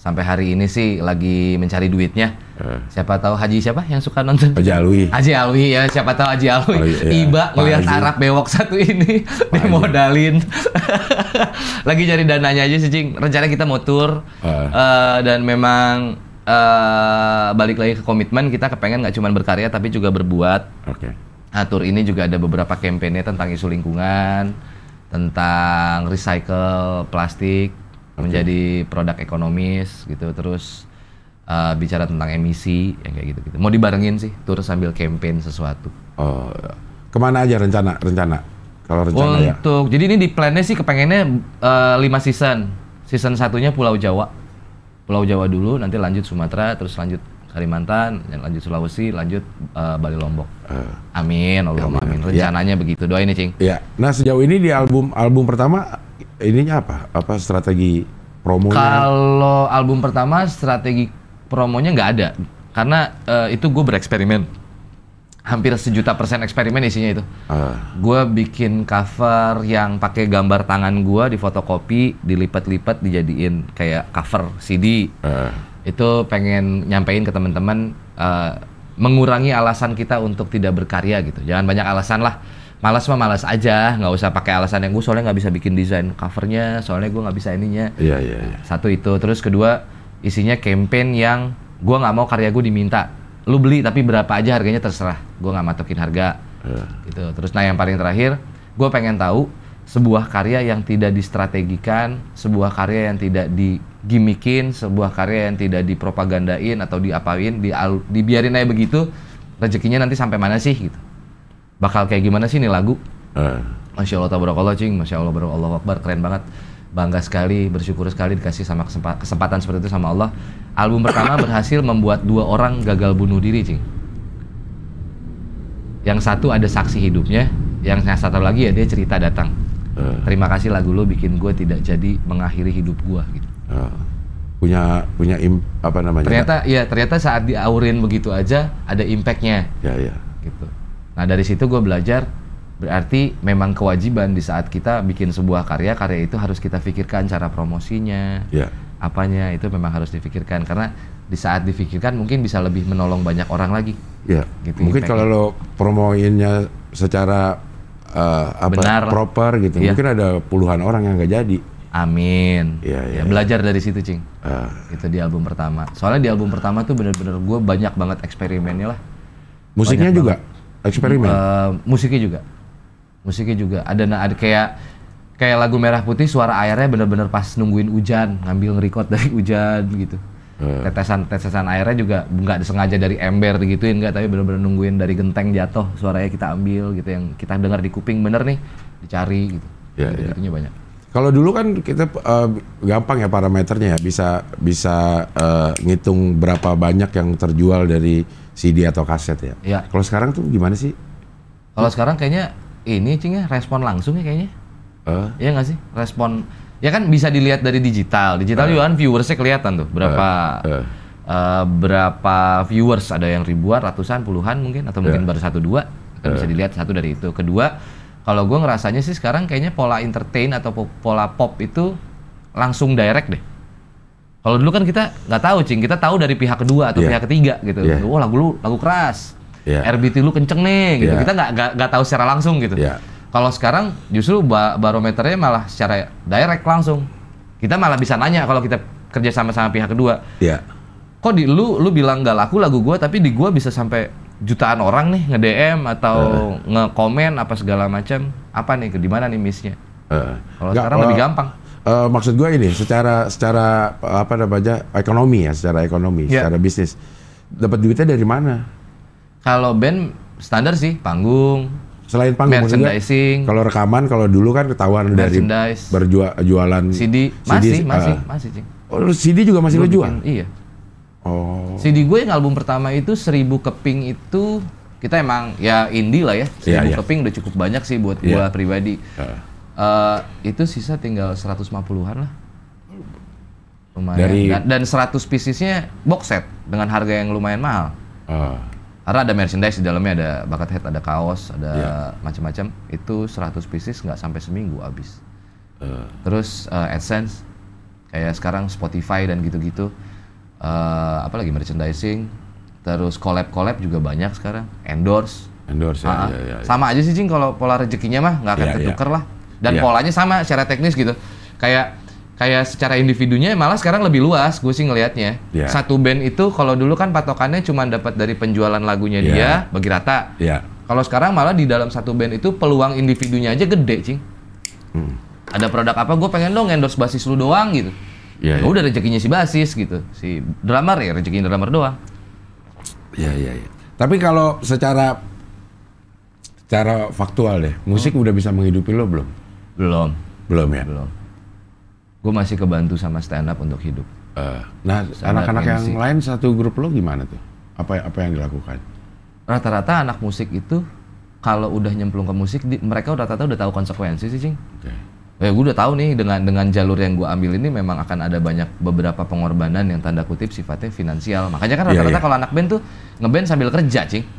Sampai hari ini sih lagi mencari duitnya. Uh. Siapa tahu Haji siapa yang suka nonton? Haji Alwi. Haji Alwi ya, siapa tahu Haji Alwi. Oh, iya. iya. Iba melihat Arab bewok satu ini dimodalin. lagi cari dananya aja sih, Cing. Rencana kita mau tour uh. Uh, dan memang uh, balik lagi ke komitmen kita kepengen nggak cuma berkarya tapi juga berbuat. Oke. Okay. Nah, ini juga ada beberapa kampanye tentang isu lingkungan tentang recycle plastik okay. menjadi produk ekonomis gitu terus uh, bicara tentang emisi ya, kayak gitu-gitu. Mau dibarengin sih tur sambil campaign sesuatu. Oh, iya. kemana aja rencana rencana? Kalau rencana ya? Untuk ya. jadi ini di plannya sih kepengennya uh, lima season. Season satunya Pulau Jawa. Pulau Jawa dulu nanti lanjut Sumatera terus lanjut Kalimantan, dan lanjut Sulawesi, lanjut uh, Bali Lombok. Uh, amin, Allah ya, amin. Rencananya ya. begitu. Doain nih, ya, Cing. Ya. Nah, sejauh ini di album album pertama ininya apa? Apa strategi promonya? Kalau album pertama strategi promonya nggak ada. Karena uh, itu gue bereksperimen. Hampir sejuta persen eksperimen isinya itu. Uh. Ah. Gue bikin cover yang pakai gambar tangan gue di fotokopi, dilipat-lipat, dijadiin kayak cover CD. Uh ah itu pengen nyampein ke teman-teman uh, mengurangi alasan kita untuk tidak berkarya gitu. Jangan banyak alasan lah. Malas mah malas aja, nggak usah pakai alasan yang gue soalnya nggak bisa bikin desain covernya, soalnya gue nggak bisa ininya. Iya yeah, iya. Yeah, yeah. Satu itu, terus kedua isinya campaign yang gue nggak mau karya gue diminta. Lu beli tapi berapa aja harganya terserah. Gue nggak matokin harga. Yeah. Gitu. Terus nah yang paling terakhir, gue pengen tahu sebuah karya yang tidak distrategikan, sebuah karya yang tidak digimikin, sebuah karya yang tidak dipropagandain atau diapain, dial, dibiarin aja begitu, rezekinya nanti sampai mana sih gitu. Bakal kayak gimana sih ini lagu? Uh. Masya Allah tabarakallah cing, Masya Allah Allah akbar, keren banget. Bangga sekali, bersyukur sekali dikasih sama kesempatan, kesempatan seperti itu sama Allah. Album pertama berhasil membuat dua orang gagal bunuh diri cing. Yang satu ada saksi hidupnya, yang satu lagi ya dia cerita datang uh. terima kasih lagu lo bikin gue tidak jadi mengakhiri hidup gue gitu uh. punya punya im, apa namanya ternyata ya ternyata saat diaurin begitu aja ada impactnya ya ya gitu nah dari situ gue belajar berarti memang kewajiban di saat kita bikin sebuah karya karya itu harus kita pikirkan cara promosinya ya. apanya itu memang harus dipikirkan karena di saat dipikirkan mungkin bisa lebih menolong banyak orang lagi ya gitu mungkin kalau lo promoinnya secara uh, apa Benar. proper gitu. Ya. Mungkin ada puluhan orang yang nggak jadi. Amin. Iya, iya, ya, ya, ya, belajar dari situ, Cing. Uh. Itu di album pertama. Soalnya di album pertama tuh bener-bener gue banyak banget eksperimennya lah. Musiknya banyak juga banget. eksperimen. Uh, musiknya juga. Musiknya juga. Ada ada kayak kayak lagu merah putih suara airnya bener-bener pas nungguin hujan, ngambil record dari hujan gitu. Iya. tetesan tetesan airnya juga nggak disengaja dari ember digituin nggak tapi benar-benar nungguin dari genteng jatuh suaranya kita ambil gitu yang kita dengar di kuping bener nih dicari gitu ya, gitu iya. gitunya ya. banyak kalau dulu kan kita uh, gampang ya parameternya ya bisa bisa uh, ngitung berapa banyak yang terjual dari CD atau kaset ya. ya. Kalau sekarang tuh gimana sih? Kalau sekarang kayaknya ini cing ya respon langsung ya kayaknya. Uh? Iya nggak sih respon ya kan bisa dilihat dari digital. Digital uh. juga iya. kan viewersnya kelihatan tuh berapa uh. Uh. Uh, berapa viewers ada yang ribuan, ratusan, puluhan mungkin atau mungkin yeah. baru satu dua kan uh. bisa dilihat satu dari itu. Kedua, kalau gue ngerasanya sih sekarang kayaknya pola entertain atau pola pop itu langsung direct deh. Kalau dulu kan kita nggak tahu cing, kita tahu dari pihak kedua atau yeah. pihak ketiga gitu. Yeah. Wah oh, lagu lu lagu keras, yeah. RBT lu kenceng nih gitu. Yeah. Kita nggak nggak tahu secara langsung gitu. Yeah kalau sekarang justru barometernya malah secara direct langsung. Kita malah bisa nanya kalau kita kerja sama sama pihak kedua. Iya. Kok di lu lu bilang nggak laku lagu gua tapi di gua bisa sampai jutaan orang nih nge-DM atau uh. nge-komen apa segala macam. Apa nih di mana nih misnya? Uh. Eh. Kalau sekarang uh, lebih gampang. Uh, maksud gue ini secara secara apa namanya ekonomi ya secara ekonomi yeah. secara bisnis dapat duitnya dari mana kalau band standar sih panggung Selain panggung merchandising. kalau rekaman kalau dulu kan ketahuan dari berjualan CD, CD masih uh, masih ah. masih cing. Oh, CD juga masih lo jual? Iya. Oh. CD gue yang album pertama itu seribu keping itu kita emang ya indie lah ya. Iya, seribu yeah, yeah. keping udah cukup banyak sih buat yeah. gue pribadi. Uh. Uh, itu sisa tinggal 150-an lah. Lumayan. Dari... Dan, dan 100 piecesnya box set dengan harga yang lumayan mahal. Uh karena ada merchandise di dalamnya ada bucket hat, ada kaos, ada yeah. macam-macam. Itu 100 pieces nggak sampai seminggu habis. Uh. Terus uh, AdSense kayak sekarang Spotify dan gitu-gitu. Uh, eh, apalagi merchandising, terus collab-collab juga banyak sekarang. Endorse. Endorse ya, ya, ya, ya. Sama aja sih Jing kalau pola rezekinya mah nggak akan yeah, iya. ketuker yeah. lah. Dan yeah. polanya sama secara teknis gitu. Kayak kayak secara individunya malah sekarang lebih luas gue sih ngelihatnya. Yeah. Satu band itu kalau dulu kan patokannya cuma dapat dari penjualan lagunya yeah. dia bagi rata. Yeah. Kalau sekarang malah di dalam satu band itu peluang individunya aja gede, cing. Hmm. Ada produk apa gue pengen dong endorse basis lu doang gitu. Yeah, ya, iya. udah rezekinya si basis gitu. Si drummer ya rezekinya drummer doang. ya yeah, yeah. Tapi kalau secara secara faktual deh, musik hmm. udah bisa menghidupi lo belum? Belum. Belum ya? Belum gue masih kebantu sama stand up untuk hidup. Uh, nah, anak-anak yang lain satu grup lo gimana tuh? Apa apa yang dilakukan? Rata-rata anak musik itu kalau udah nyemplung ke musik, di, mereka rata-rata udah tahu konsekuensi sih, cing. Okay. Ya eh, gue udah tahu nih dengan dengan jalur yang gue ambil ini memang akan ada banyak beberapa pengorbanan yang tanda kutip sifatnya finansial. Makanya kan iya, rata-rata yeah, yeah. kalau anak band tuh ngeband sambil kerja, cing. Iya,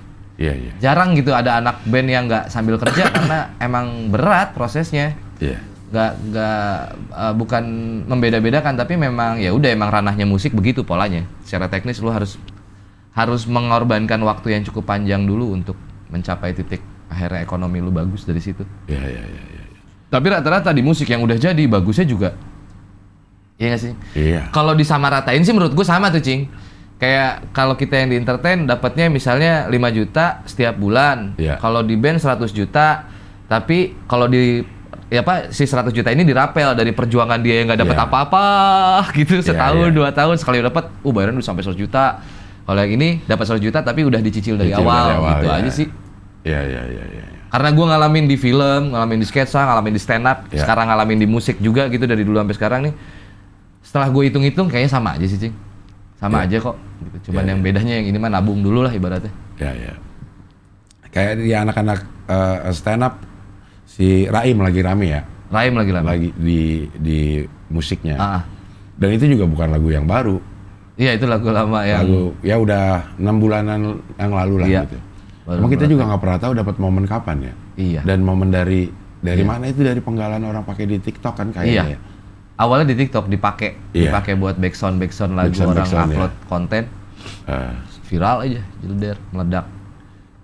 yeah, iya. Yeah. Jarang gitu ada anak band yang nggak sambil kerja karena emang berat prosesnya. Iya. Yeah nggak nggak uh, bukan membeda-bedakan tapi memang ya udah emang ranahnya musik begitu polanya secara teknis lu harus harus mengorbankan waktu yang cukup panjang dulu untuk mencapai titik akhirnya ekonomi lu bagus dari situ ya ya ya, ya. ya. tapi rata-rata di musik yang udah jadi bagusnya juga iya gak sih iya kalau disamaratain sih menurut gua sama tuh cing kayak kalau kita yang di entertain dapatnya misalnya 5 juta setiap bulan. ya. Kalau di band 100 juta, tapi kalau di ya apa si 100 juta ini dirapel dari perjuangan dia yang nggak dapat yeah. apa-apa gitu ya, setahun yeah, yeah. dua tahun sekali dapat uh bayaran udah sampai 100 juta kalau yang ini dapat 100 juta tapi udah dicicil dari, dicicil awal, dari awal gitu yeah. aja sih iya iya iya iya karena gue ngalamin di film, ngalamin di sketsa, ngalamin di stand up, yeah. sekarang ngalamin di musik juga gitu dari dulu sampai sekarang nih. Setelah gue hitung-hitung kayaknya sama aja sih, Cing. Sama yeah. aja kok. Gitu. Cuman yeah, yang yeah. bedanya yang ini mah nabung dulu lah ibaratnya. Iya, yeah, iya. Yeah. Kayak di anak-anak uh, eh, stand up si Raim lagi rame ya. Raim lagi rame. Lagi di di musiknya. Ah. ah. Dan itu juga bukan lagu yang baru. Iya itu lagu lama ya. lagu ya udah enam bulanan yang lalu lah iya. gitu. Baru Cuma kita juga nggak pernah tahu dapat momen kapan ya. Iya. Dan momen dari dari iya. mana itu dari penggalan orang pakai di TikTok kan kayaknya. Iya. Ya? Awalnya di TikTok dipakai, iya. dipakai buat backsound backsound lagu backsound, orang sound, ya. upload ya. konten. Uh. Viral aja, jeder, meledak.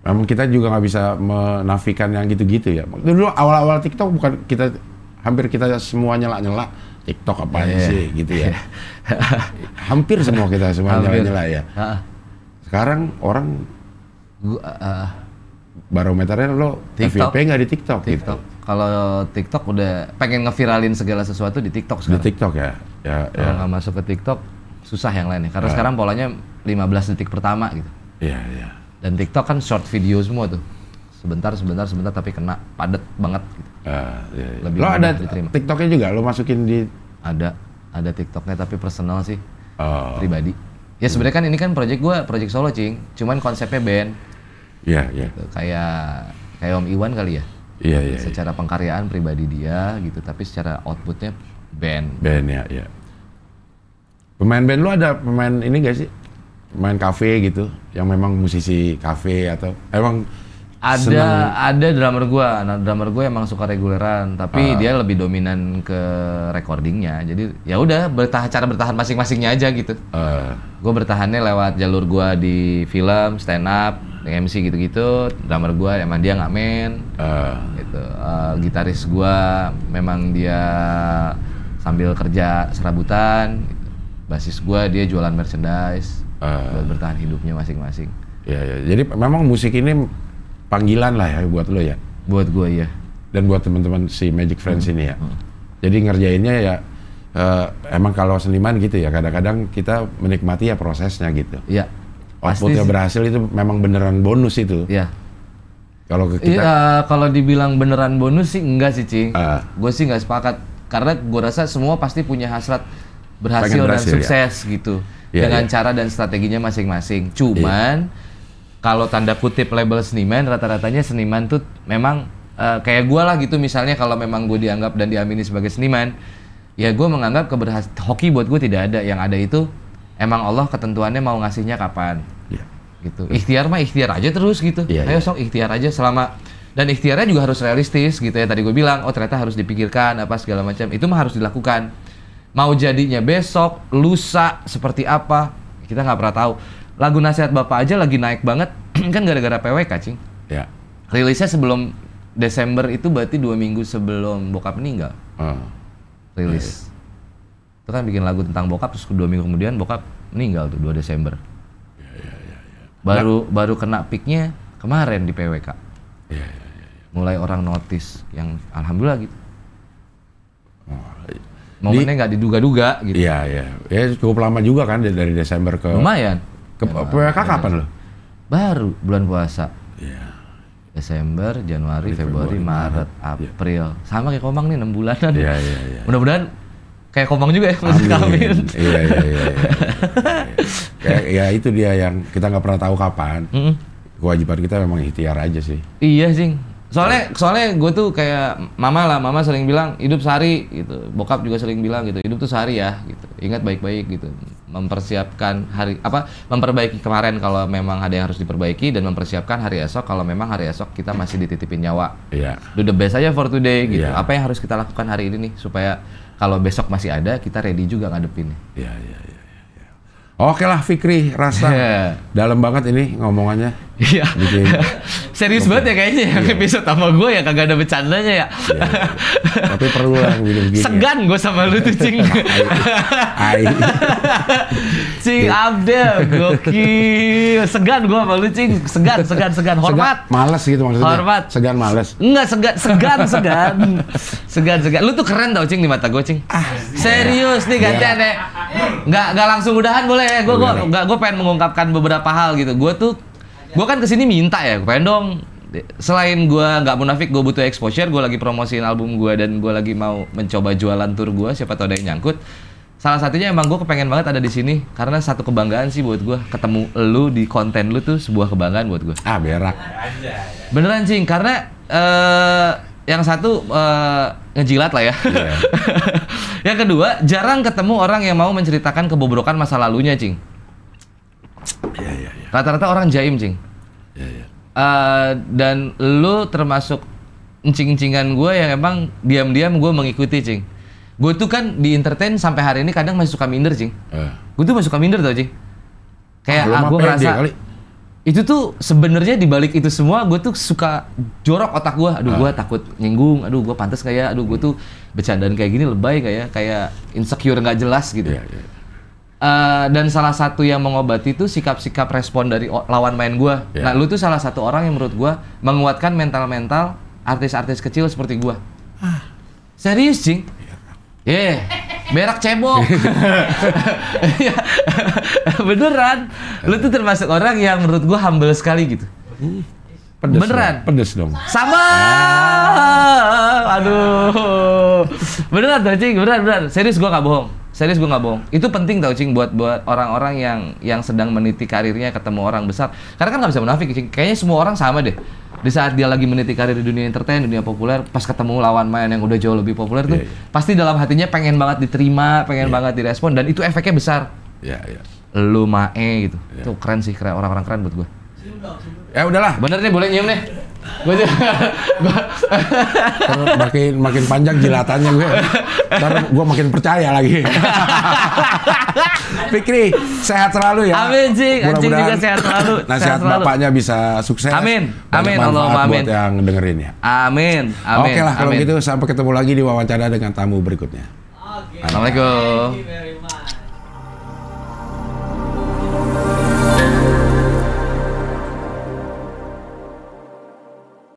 Namun kita juga nggak bisa menafikan yang gitu-gitu ya. Dulu awal-awal TikTok bukan kita hampir kita semua nyela-nyela TikTok apa yeah. Iya. sih gitu ya. hampir semua kita semua nyela-nyela ya. Sekarang orang uh, barometernya lo TikTok, nggak di TikTok? Gitu. TikTok. Gitu. Kalau TikTok udah pengen ngeviralin segala sesuatu di TikTok sekarang. Di TikTok ya. ya Kalau ya. nggak masuk ke TikTok susah yang lainnya. Karena uh, sekarang polanya 15 detik pertama gitu. Iya iya. Dan TikTok kan short video semua tuh. Sebentar, sebentar, sebentar, tapi kena padat banget. Gitu. Uh, iya, iya. Lebih lo ada diterima. TikToknya juga, lo masukin di... Ada, ada TikToknya tapi personal sih, uh. pribadi. Ya sebenarnya kan ini kan project gue, project solo cing. Cuman konsepnya band. Iya, yeah, iya. Yeah. Gitu. Kayak kayak Om Iwan kali ya. Iya, yeah, iya. Secara yeah. pengkaryaan pribadi dia gitu, tapi secara outputnya band. Band ya, iya. Pemain band lo ada pemain ini gak sih? main kafe gitu yang memang musisi kafe atau emang ada seneng. ada drummer gue nah, drummer gue emang suka reguleran tapi uh. dia lebih dominan ke recordingnya jadi ya udah bertahan cara bertahan masing-masingnya aja gitu uh. Ah. gue bertahannya lewat jalur gue di film stand up MC gitu-gitu drummer gue emang dia nggak main uh. gitu uh, gitaris gue memang dia sambil kerja serabutan gitu. basis gue dia jualan merchandise uh, buat bertahan hidupnya masing-masing. Ya, ya. Jadi memang musik ini panggilan lah ya buat lo ya. Buat gue ya. Dan buat teman-teman si Magic Friends hmm. ini ya. Hmm. Jadi ngerjainnya ya uh, emang kalau seniman gitu ya kadang-kadang kita menikmati ya prosesnya gitu. Iya. Outputnya berhasil itu memang beneran bonus itu. Iya. Kalau kita Iya, kalau dibilang beneran bonus sih enggak sih, Cing. Uh, ah. gue sih nggak sepakat karena gue rasa semua pasti punya hasrat berhasil, berhasil dan ya? sukses ya. gitu yeah, dengan yeah. cara dan strateginya masing-masing. Cuman yeah. kalau tanda kutip label seniman rata-ratanya seniman tuh memang uh, kayak gue lah gitu misalnya kalau memang gue dianggap dan diamini sebagai seniman ya gue menganggap keberhas hoki buat gue tidak ada yang ada itu emang Allah ketentuannya mau ngasihnya kapan yeah. gitu ikhtiar mah ikhtiar aja terus gitu yeah, ayo yeah. sok ikhtiar aja selama dan ikhtiarnya juga harus realistis gitu ya tadi gue bilang oh ternyata harus dipikirkan apa segala macam itu mah harus dilakukan mau jadinya besok, lusa, seperti apa, kita nggak pernah tahu. Lagu nasihat Bapak aja lagi naik banget, kan gara-gara PWK, Cing. Ya. Rilisnya sebelum Desember itu berarti dua minggu sebelum bokap meninggal. Hmm. Rilis. Iya, iya. Itu kan bikin lagu tentang bokap, terus dua minggu kemudian bokap meninggal tuh, dua Desember. Iya, baru nah. baru kena piknya kemarin di PWK. Ya, ya, ya, ya. Mulai orang notice, yang alhamdulillah gitu. Oh, momennya nggak diduga-duga gitu. Iya, iya. Ya cukup lama juga kan dari Desember ke Lumayan. Ke ya, PWK kapan lo? Baru bulan puasa. Iya. Desember, Januari, Februari, Februari Maret, iya. April. Sama kayak Komang nih 6 bulanan. Iya, iya, iya. Mudah-mudahan kayak Komang juga ya maksud Iya, iya, iya. iya. Kayak ya itu dia yang kita nggak pernah tahu kapan. Mm -hmm. Kewajiban kita memang ikhtiar aja sih. Iya, sih soalnya soalnya gue tuh kayak mama lah mama sering bilang hidup sehari gitu bokap juga sering bilang gitu hidup tuh sehari ya gitu ingat baik-baik gitu mempersiapkan hari apa memperbaiki kemarin kalau memang ada yang harus diperbaiki dan mempersiapkan hari esok kalau memang hari esok kita masih dititipin nyawa yeah. do the best aja for today gitu yeah. apa yang harus kita lakukan hari ini nih supaya kalau besok masih ada kita ready juga ngadepin ya yeah, yeah. Iya. oke lah Fikri rasa yeah. dalam banget ini ngomongannya Iya. Serius banget ya kayaknya ya yeah. episode sama gue yang kagak ada bercandanya ya. Yeah. Tapi perlu lah gini -gini ya. Segan gue sama lu tuh cing. Hai. cing Abdel gokil. Segan gue sama lu cing. Segan, segan, segan. Hormat. Segan, males gitu maksudnya. Hormat. Segan males. Enggak segan, segan, segan. Segan, segan. Lu tuh keren tau cing di mata gue cing. Ah, Serius nih gantian yeah. ya. enggak enggak langsung udahan boleh ya. Gue gue pengen mengungkapkan beberapa hal gitu. Gue tuh Gue kan kesini minta ya, pengen dong selain gue nggak munafik gue butuh exposure gue lagi promosiin album gue dan gue lagi mau mencoba jualan tour gue siapa tau ada yang nyangkut salah satunya emang gue kepengen banget ada di sini karena satu kebanggaan sih buat gue ketemu lu di konten lu tuh sebuah kebanggaan buat gue ah berak beneran cing karena uh, yang satu uh, ngejilat lah ya yeah. yang kedua jarang ketemu orang yang mau menceritakan kebobrokan masa lalunya cing Iya iya. Ya. Rata-rata orang jaim cing. Iya iya. Uh, dan lu termasuk encing-encingan gue yang emang diam-diam gue mengikuti cing. Gue tuh kan di entertain sampai hari ini kadang masih suka minder cing. Eh. Gue tuh masih suka minder tau cing. Kayak ah, ah gue ngerasa kali. itu tuh sebenarnya dibalik itu semua gue tuh suka jorok otak gue. Aduh ah. Eh. gue takut nyinggung. Aduh gue pantas kayak. Ya? Aduh gue tuh bercandaan kayak gini lebay kayak ya? kayak insecure nggak jelas gitu. Yeah, yeah. Eh, dan salah satu yang mengobati itu sikap-sikap respon dari lawan main gue. Yeah. Nah, lu tuh salah satu orang yang menurut gue menguatkan mental-mental artis-artis kecil seperti gue. Ah. Serius, Jing? Yeah. Iya. Berak cebok. Iya. Beneran. Lu tuh termasuk orang yang menurut gue humble sekali gitu. Pedes Beneran. Dong. Pedes dong. Sama. Ah. Aduh. Beneran Cing. Beneran, beneran. Serius gue gak bohong serius gue nggak bohong itu penting tau cing buat buat orang-orang yang yang sedang meniti karirnya ketemu orang besar karena kan gak bisa menafik, cing kayaknya semua orang sama deh di saat dia lagi meniti karir di dunia entertain, dunia populer, pas ketemu lawan main yang udah jauh lebih populer tuh, yeah, yeah. pasti dalam hatinya pengen banget diterima, pengen yeah. banget direspon, dan itu efeknya besar. Iya, yeah, Yeah. Lu gitu. Yeah. Tuh keren sih, keren orang-orang keren buat gue. Ya udahlah. Bener nih, boleh nyium nih gue makin makin panjang jilatannya gue ntar gue makin percaya lagi Fikri sehat selalu ya amin Jing anjing juga sehat selalu nasihat sehat selalu. bapaknya bisa sukses amin amin Allah amin buat yang dengerin ya amin amin oke lah kalau gitu sampai ketemu lagi di wawancara dengan tamu berikutnya okay. Assalamualaikum